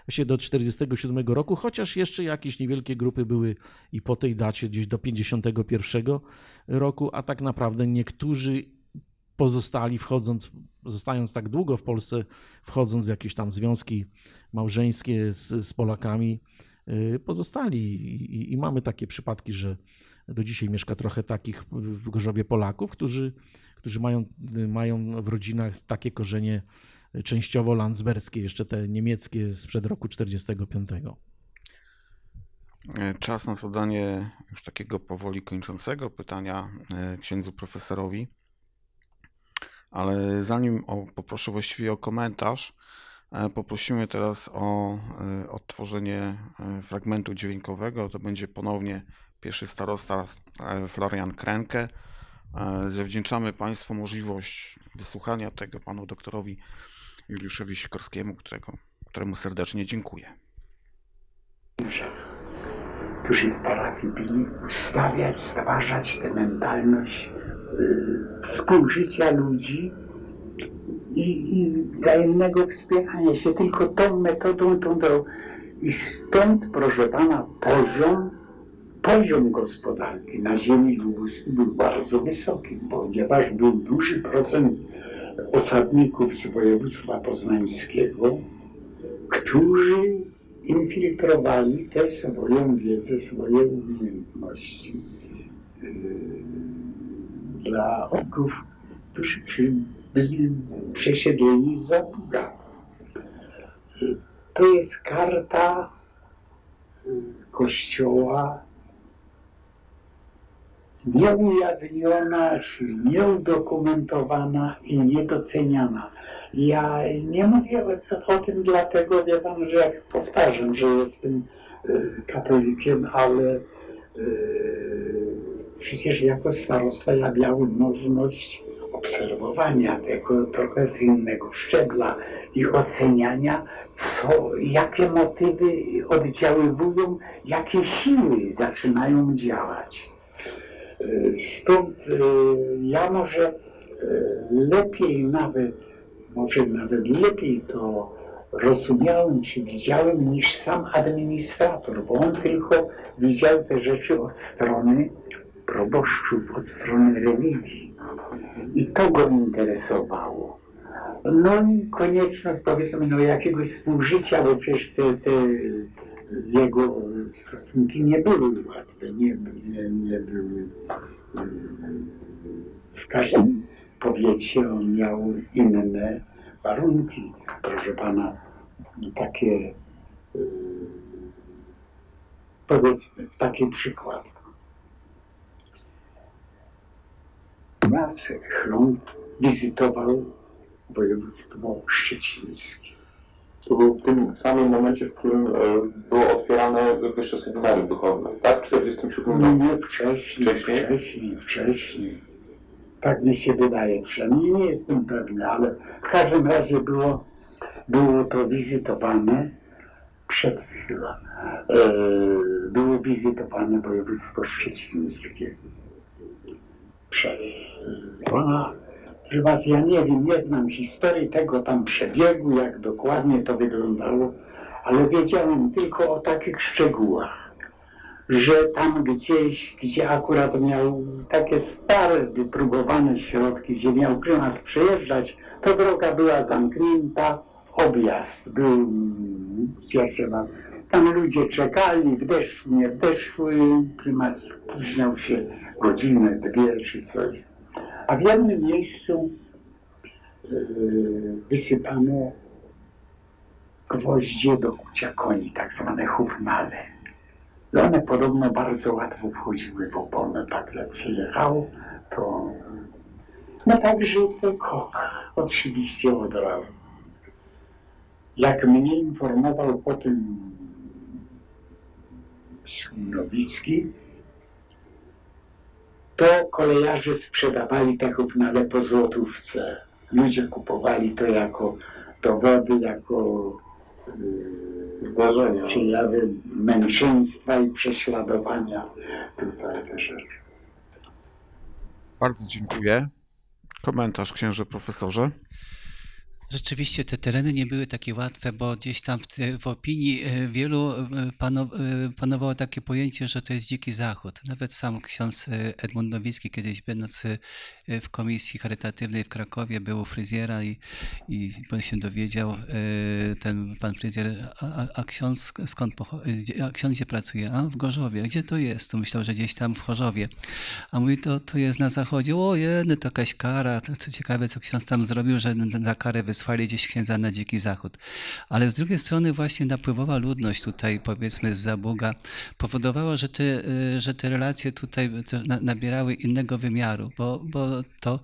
się do 47 roku, chociaż jeszcze jakieś niewielkie grupy były i po tej dacie gdzieś do 51 roku, a tak naprawdę niektórzy pozostali wchodząc, zostając tak długo w Polsce, wchodząc w jakieś tam związki małżeńskie z, z Polakami, y, pozostali I, i mamy takie przypadki, że do dzisiaj mieszka trochę takich w Gorzowie Polaków, którzy, którzy mają, mają w rodzinach takie korzenie częściowo landsberskie, jeszcze te niemieckie sprzed roku 45. Czas na zadanie już takiego powoli kończącego pytania y, księdzu profesorowi ale zanim o, poproszę właściwie o komentarz, e, poprosimy teraz o e, odtworzenie e, fragmentu dźwiękowego. To będzie ponownie pierwszy starosta Florian Kręke. Zawdzięczamy Państwu możliwość wysłuchania tego panu doktorowi Juliuszowi Sikorskiemu, którego, któremu serdecznie dziękuję. Którzy potrafili ustawiać, stwarzać tę mentalność współżycia y, ludzi i, i wzajemnego wspierania się tylko tą metodą, tą drogą. I stąd, proszę Pana, poziom, poziom gospodarki na ziemi był bardzo wysoki, ponieważ był duży procent osadników z województwa poznańskiego, którzy infiltrowali też swoją wiedzę, swoje umiejętności. Y, dla oków, którzy byli przesiedleni z Zabura. To jest karta y, Kościoła nieujawniona, nieudokumentowana i niedoceniana. Ja nie mówię o tym dlatego, wie pan, że jak powtarzam, że jestem y, katolikiem, ale yy, Przecież jako starosta ja miałem możliwość obserwowania tego trochę z innego szczebla i oceniania, co, jakie motywy oddziaływują, jakie siły zaczynają działać. Stąd y, ja może y, lepiej nawet, może nawet lepiej to rozumiałem czy widziałem niż sam administrator, bo on tylko widział te rzeczy od strony proboszczów od strony religii. I to go interesowało. No i konieczność powiedzmy no, jakiegoś współżycia, bo przecież te, te jego stosunki nie były łatwe, nie, nie, nie były. Yy, w każdym powiecie on miał inne warunki, proszę pana, takie yy, powiedzmy, taki przykład pracy. Chron wizytował województwo szczecińskie. To był w tym samym momencie, w którym e, było otwierane wyższe seminarium duchowne, tak? W 1947 Nie, wcześniej, wcześniej, wcześniej, wcześniej. Tak mi się wydaje, przynajmniej nie jestem pewny, ale w każdym razie było, było to wizytowane przed chwilą. E, było wizytowane województwo szczecińskie przez pana. Proszę ja nie wiem, nie znam historii tego tam przebiegu, jak dokładnie to wyglądało, ale wiedziałem tylko o takich szczegółach, że tam gdzieś, gdzie akurat miał takie stare, wypróbowane środki, gdzie miał prymas przejeżdżać, to droga była zamknięta, objazd był mm, stwierdzony. Tam ludzie czekali, w deszczu, nie w deszczu, prymas spóźniał się godzinę, dwie czy coś. A w jednym miejscu yy, wysypano gwoździe do kucia koni, tak zwane hufnale. I one podobno bardzo łatwo wchodziły w oponę, tak jak się jechało, to... No także to koka, oczywiście od razu. Jak mnie informował potem Nowicki, to kolejarze sprzedawali tak ale po złotówce. Ludzie kupowali to jako dowody, jako yy, zdarzenia, przejawy męczeństwa i prześladowania. Tutaj te rzeczy. Bardzo dziękuję. Komentarz, księże profesorze. Rzeczywiście te tereny nie były takie łatwe, bo gdzieś tam w, te, w opinii e, wielu e, panow, e, panowało takie pojęcie, że to jest dziki zachód. Nawet sam ksiądz Edmund Nowicki, kiedyś będąc E, w komisji charytatywnej w Krakowie był fryzjera i, i pan się dowiedział, e, ten pan fryzjer, a, a ksiądz skąd e, a ksiądz gdzie pracuje? A w Gorzowie. Gdzie to jest? To myślał, że gdzieś tam w Chorzowie. A mówi, to, to jest na zachodzie. O, jedna to jakaś kara. Co ciekawe, co ksiądz tam zrobił, że za karę wysłali gdzieś księdza na dziki zachód. Ale z drugiej strony właśnie napływowa ludność tutaj, powiedzmy, z Zabuga powodowała, że te, że te relacje tutaj nabierały innego wymiaru, bo, bo to,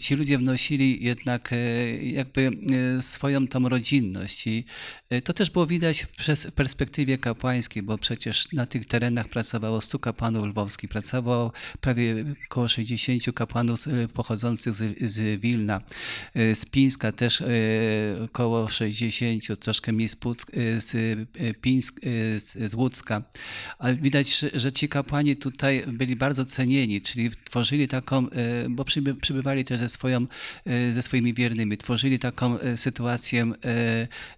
ci ludzie wnosili jednak e, jakby e, swoją tą rodzinność i e, to też było widać przez perspektywie kapłańskiej, bo przecież na tych terenach pracowało 100 kapłanów lwowskich, pracowało prawie około 60 kapłanów pochodzących z, z Wilna, z Pińska też około 60, troszkę mniej z, Puck, z, Pińsk, z Łódzka, ale widać, że ci kapłani tutaj byli bardzo cenieni, czyli tworzyli taką, bo przybywali też ze, swoją, e, ze swoimi wiernymi, tworzyli taką e, sytuację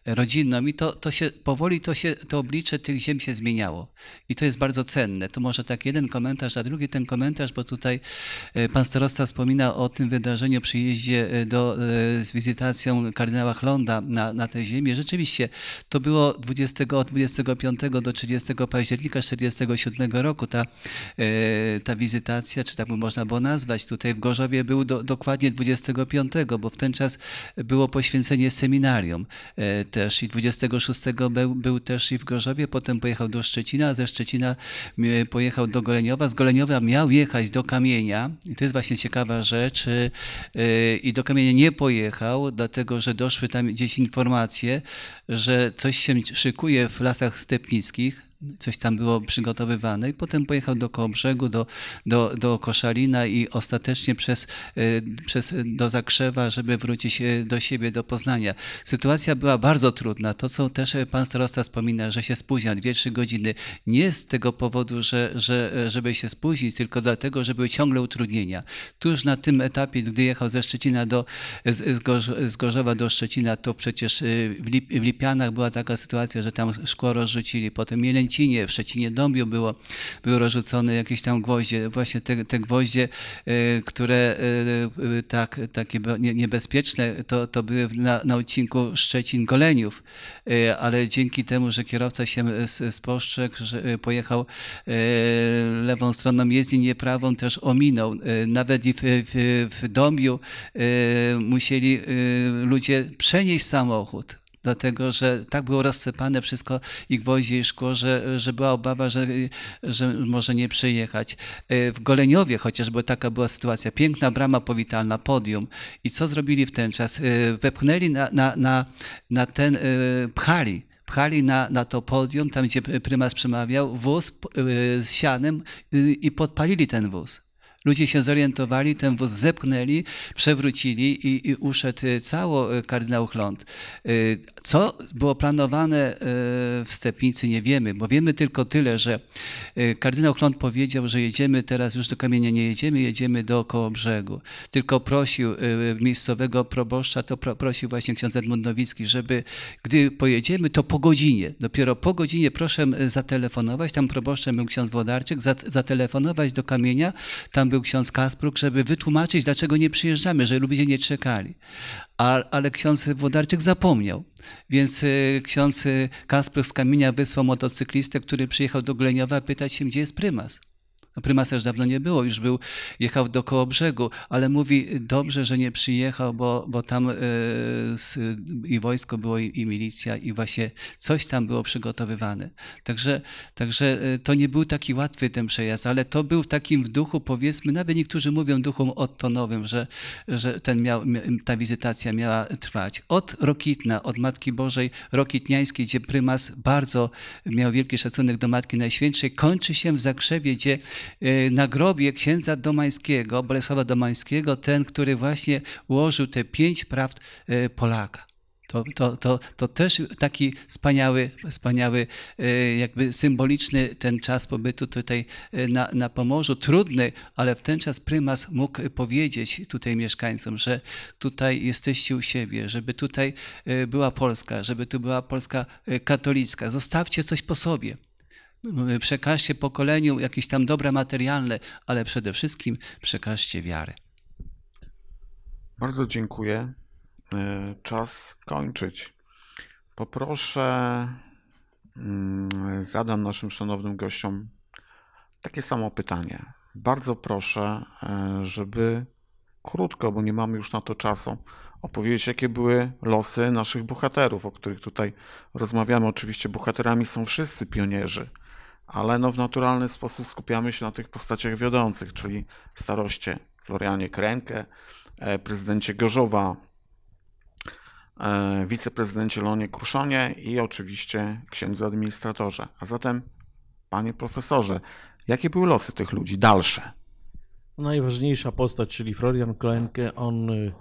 e, rodzinną i to, to się powoli to się to oblicze tych ziem się zmieniało. I to jest bardzo cenne. To może tak jeden komentarz, a drugi ten komentarz, bo tutaj pan starosta wspomina o tym wydarzeniu, przyjeździe do, z wizytacją kardynała Chlonda na, na tę ziemię. Rzeczywiście to było 20, od 25 do 30 października 1947 roku ta, ta wizytacja, czy tak by można było nazwać, tutaj w Gorze Chorzowie był do, dokładnie 25, bo w ten czas było poświęcenie seminarium e, też i 26 był, był też i w Gorzowie, potem pojechał do Szczecina, a ze Szczecina e, pojechał do Goleniowa, z Goleniowa miał jechać do Kamienia i to jest właśnie ciekawa rzecz e, i do Kamienia nie pojechał, dlatego że doszły tam gdzieś informacje, że coś się szykuje w lasach stepnickich, coś tam było przygotowywane i potem pojechał do Kołobrzegu, do, do, do Koszalina i ostatecznie przez, y, przez y, do Zakrzewa, żeby wrócić y, do siebie, do Poznania. Sytuacja była bardzo trudna. To, co też pan starosta wspomina, że się spóźnia 2-3 godziny, nie z tego powodu, że, że, żeby się spóźnić, tylko dlatego, że były ciągle utrudnienia. Tuż na tym etapie, gdy jechał ze Szczecina do, z, Gorz, z Gorzowa do Szczecina, to przecież w, Lip, w Lipianach była taka sytuacja, że tam szkło rozrzucili, potem jeleń Szczecinie, w Szczecinie-Dąbiu było, były rozrzucone jakieś tam gwoździe, właśnie te, te gwoździe, y, które y, y, tak, takie niebezpieczne, to, to były na, na odcinku Szczecin-Goleniów, ale dzięki temu, że kierowca się spostrzegł, że pojechał lewą stroną jezdni, nie prawą też ominął. Nawet w, w, w Dąbiu musieli ludzie przenieść samochód, dlatego że tak było rozsypane wszystko i gwoździe, i szkło, że, że była obawa, że, że może nie przyjechać. E, w Goleniowie chociażby taka była sytuacja. Piękna brama powitalna, podium. I co zrobili w ten czas? E, wepchnęli na, na, na, na ten, e, pchali pchali na, na to podium, tam gdzie prymas przemawiał, wóz z sianem i podpalili ten wóz. Ludzie się zorientowali, ten wóz zepchnęli, przewrócili i, i uszedł y, cało y, kardynał Chląd. Y, co było planowane w Stepnicy, nie wiemy, bo wiemy tylko tyle, że kardynał Chląd powiedział, że jedziemy teraz, już do Kamienia nie jedziemy, jedziemy do brzegu. Tylko prosił miejscowego proboszcza, to prosił właśnie ksiądz Edmund Nowicki, żeby gdy pojedziemy, to po godzinie, dopiero po godzinie proszę zatelefonować, tam proboszczem był ksiądz Włodarczyk, zatelefonować do Kamienia, tam był ksiądz Kaspruk, żeby wytłumaczyć, dlaczego nie przyjeżdżamy, że ludzie nie czekali. A, ale ksiądz Włodarczyk zapomniał. Więc e, ksiądz Kaspruk z Kamienia wysłał motocyklistę, który przyjechał do Gleniowa pytać się, gdzie jest prymas. No, Prymasa już dawno nie było, już był, jechał do brzegu, ale mówi dobrze, że nie przyjechał, bo, bo tam y, z, i wojsko było, i, i, milicja, i właśnie coś tam było przygotowywane. Także, także e, to nie był taki łatwy ten przejazd, ale to był w takim duchu, powiedzmy, nawet niektórzy mówią duchom odtonowym, że, że ten miał, ta wizytacja miała trwać. Od Rokitna, od Matki Bożej Rokitniańskiej, gdzie prymas bardzo miał wielki szacunek do Matki Najświętszej, kończy się w Zakrzewie, gdzie Y, na grobie księdza Domańskiego, Bolesława Domańskiego, ten, który właśnie ułożył te pięć prawd y, Polaka. To, to, to, to też taki wspaniały, wspaniały, y, jakby symboliczny ten czas pobytu tutaj na, na Pomorzu, trudny, ale w ten czas prymas mógł powiedzieć tutaj mieszkańcom, że tutaj jesteście u siebie, żeby tutaj była Polska, żeby tu była Polska katolicka. Zostawcie coś po sobie. No, e, przekażcie pokoleniu jakieś tam dobre materialne, ale przede wszystkim przekażcie wiarę. Bardzo dziękuję. E, czas kończyć. Poproszę, mm, zadam naszym szanownym gościom takie samo pytanie. Bardzo proszę, e, żeby krótko, bo nie mamy już na to czasu, opowiedzieć, jakie były losy naszych bohaterów, o których tutaj rozmawiamy. Oczywiście bohaterami są wszyscy pionierzy, ale no w naturalny sposób skupiamy się na tych postaciach wiodących, czyli staroście Florianie Kręke, e, prezydencie Gorzowa, e, wiceprezydencie Lonie Kruszonie i oczywiście księdze administratorze. A zatem, panie profesorze, jakie były losy tych ludzi dalsze? Najważniejsza postać, czyli Florian Klenke, on e,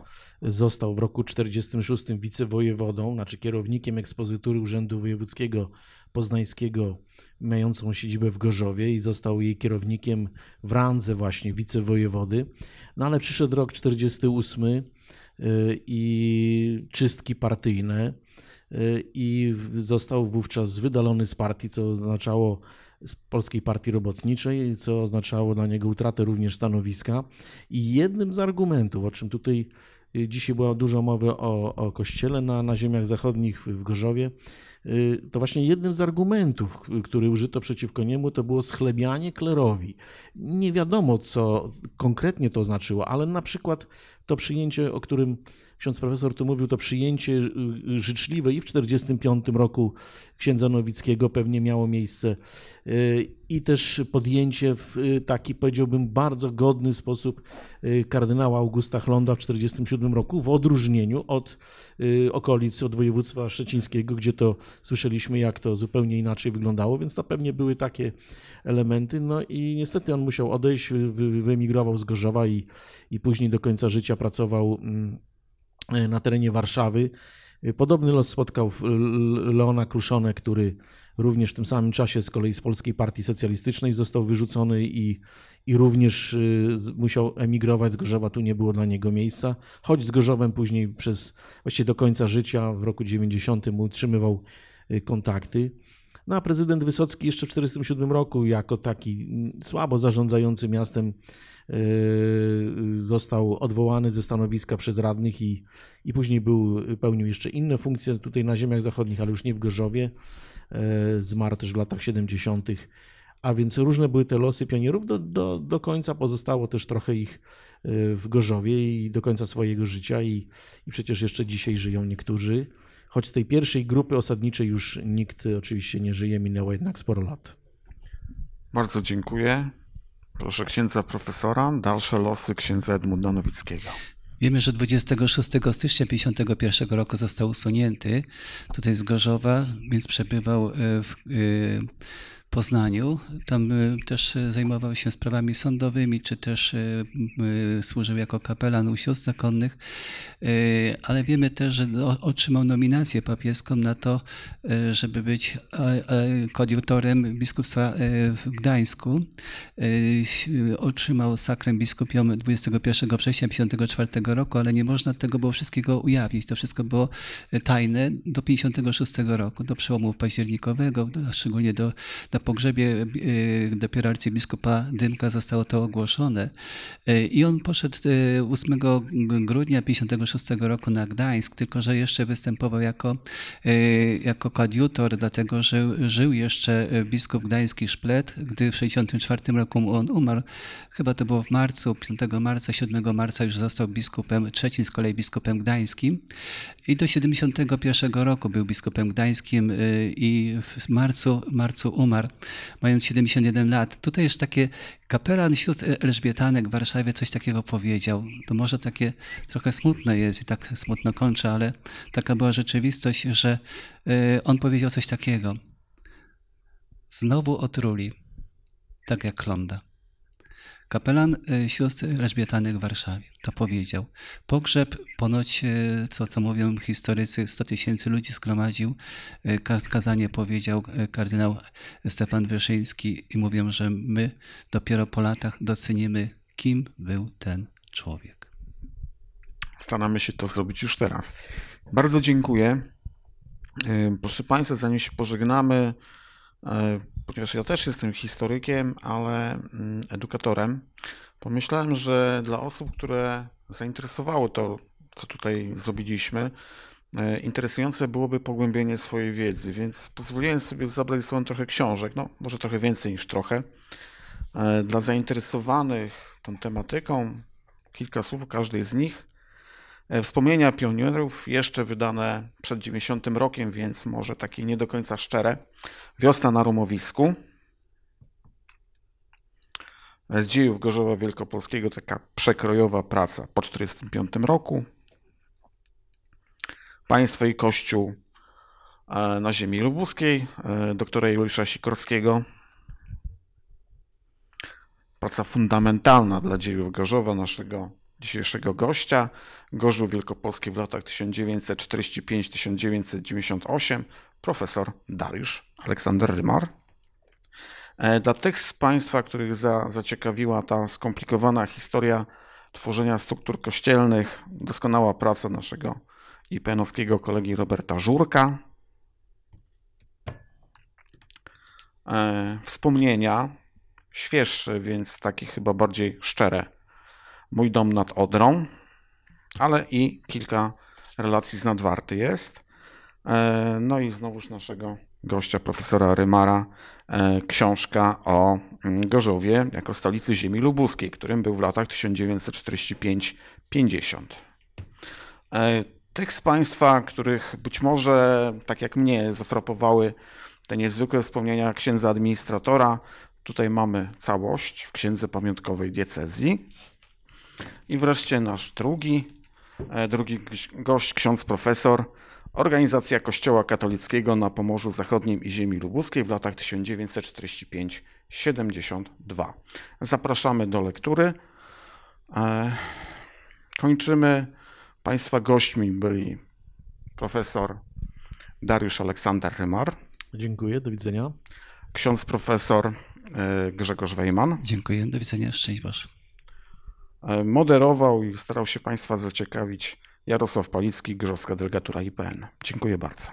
został w roku 1946 wicewojewodą, znaczy kierownikiem ekspozytury Urzędu Wojewódzkiego Poznańskiego mającą siedzibę w Gorzowie i został jej kierownikiem w randze właśnie wicewojewody. No ale przyszedł rok 48 y, i czystki partyjne y, i został wówczas wydalony z partii, co oznaczało z Polskiej Partii Robotniczej, co oznaczało dla niego utratę również stanowiska. I jednym z argumentów, o czym tutaj y, dzisiaj była dużo mowy o, o kościele na, na ziemiach zachodnich w Gorzowie, Y, to właśnie jednym z argumentów, który użyto przeciwko niemu, to było schlebianie klerowi. Nie wiadomo, co konkretnie to znaczyło, ale na przykład to przyjęcie, o którym ksiądz profesor tu mówił, to przyjęcie y, y, życzliwe i w 1945 roku księdza Nowickiego pewnie miało miejsce y, i też podjęcie w taki, powiedziałbym, bardzo godny sposób kardynała Augusta Chlonda w 1947 roku, w odróżnieniu od okolic, od województwa szczecińskiego, gdzie to słyszeliśmy, jak to zupełnie inaczej wyglądało, więc to pewnie były takie elementy. No i niestety on musiał odejść, wyemigrował z Gorzowa i, i później do końca życia pracował. Mm, Y, na terenie Warszawy. Y, podobny los spotkał Leona Kruszone, który również w tym samym czasie z kolei z Polskiej Partii Socjalistycznej został wyrzucony i, i również y, musiał emigrować z Gorzowa, tu nie było dla niego miejsca. Choć z Gorzowem później przez właściwie do końca życia w roku 90 utrzymywał kontakty. No a prezydent Wysocki jeszcze w 1947 roku, jako taki mm, słabo zarządzający miastem, yy, został odwołany ze stanowiska przez radnych i, i później był, pełnił jeszcze inne funkcje tutaj na ziemiach zachodnich, ale już nie w Gorzowie. Yy, zmarł też w latach 70. A więc różne były te losy pionierów. Do, do, do końca pozostało też trochę ich yy, w Gorzowie i do końca swojego życia i, i przecież jeszcze dzisiaj żyją niektórzy choć z tej pierwszej grupy osadniczej już nikt oczywiście nie żyje, minęło jednak sporo lat. Bardzo dziękuję. Proszę księdza profesora, dalsze losy księdza Edmunda Nowickiego. Wiemy, że 26 stycznia 1951 roku został usunięty. Tutaj z Gorzowa, więc przebywał e, w, e, Poznaniu. Tam y, też y, zajmował się sprawami sądowymi, czy też y, służył jako kapelan u sióstr zakonnych, ale wiemy też, że no, otrzymał nominację papieską na to, żeby być kodiutorem biskupstwa w Gdańsku. Otrzymał sakrem biskupią 21 września 1954 roku, ale nie można tego było wszystkiego ujawnić. To wszystko było tajne do 1956 roku, do przełomu październikowego, szczególnie do, do na pogrzebie e, dopiero arcybiskupa Dymka zostało to ogłoszone. E, I on poszedł 8 e, grudnia 56 roku na Gdańsk, tylko że jeszcze występował jako, jako koadjutor, dlatego że żył jeszcze biskup gdański Szplet, gdy w 64 roku on umarł. Chyba to było w marcu, 5 marca, 7 marca już został biskupem, trzecim z kolei biskupem gdańskim. I do 71 roku był biskupem gdańskim i w marcu, marcu umarł mając 71 lat. Tutaj już takie kapelan wśród Elżbietanek w Warszawie coś takiego powiedział. To może takie trochę smutne jest i tak smutno kończę, ale taka była rzeczywistość, że e, on powiedział coś takiego. Znowu otruli, tak jak Klonda. Kapelan y, sióstr Elżbietanek w Warszawie to powiedział. Pogrzeb ponoć, co, y, co mówią historycy, 100 tysięcy ludzi zgromadził. Y, kazanie powiedział kardynał Stefan Wyszyński i mówią, że my dopiero po latach docenimy, kim był ten człowiek. Staramy się to zrobić już teraz. Bardzo dziękuję. Proszę Państwa, zanim się pożegnamy, ponieważ ja też jestem historykiem, ale mm, edukatorem, pomyślałem, że dla osób, które zainteresowało to, co tutaj zrobiliśmy, e, interesujące byłoby pogłębienie swojej wiedzy, więc pozwoliłem sobie zabrać ze sobą trochę książek, no może trochę więcej niż trochę. E, dla zainteresowanych tą tematyką, kilka słów o każdej z nich. E, wspomnienia pionierów jeszcze wydane przed 90 rokiem, więc może takie nie do końca szczere. Wiosna na rumowisku. Z dziejów Gorzowa Wielkopolskiego taka przekrojowa praca po 1945 roku. Państwo i Kościół e, na ziemi lubuskiej, e, doktora Juliusza Sikorskiego. Praca fundamentalna dla dziejów Gorzowa, naszego dzisiejszego gościa. Gorzów Wielkopolski w latach 1945-1998, profesor Dariusz Aleksander Rymar. E, dla tych z Państwa, których za, zaciekawiła ta skomplikowana historia tworzenia struktur kościelnych, doskonała praca naszego IPN-owskiego kolegi Roberta Żurka. E, wspomnienia, świeższe, więc takie chyba bardziej szczere Mój dom nad Odrą, ale i kilka relacji z Nadwarty jest. E, no i znowuż naszego gościa, profesora Rymara, e, książka o mm, Gorzowie jako stolicy ziemi lubuskiej, którym był w latach 1945-50. E, tych z Państwa, których być może, tak jak mnie, zafrapowały te niezwykłe wspomnienia księdza administratora, tutaj mamy całość w księdze pamiątkowej diecezji. I wreszcie nasz drugi, e, drugi gość, ksiądz profesor, Organizacja Kościoła Katolickiego na Pomorzu Zachodnim i Ziemi Lubuskiej w latach 1945-72. Zapraszamy do lektury. E, kończymy. Państwa gośćmi byli profesor Dariusz Aleksander Rymar. Dziękuję, do widzenia. Ksiądz profesor e, Grzegorz Wejman. Dziękuję, do widzenia, szczęść Boże. E, moderował i starał się Państwa zaciekawić Jarosław Palicki, Grzowska Delegatura IPN. Dziękuję bardzo.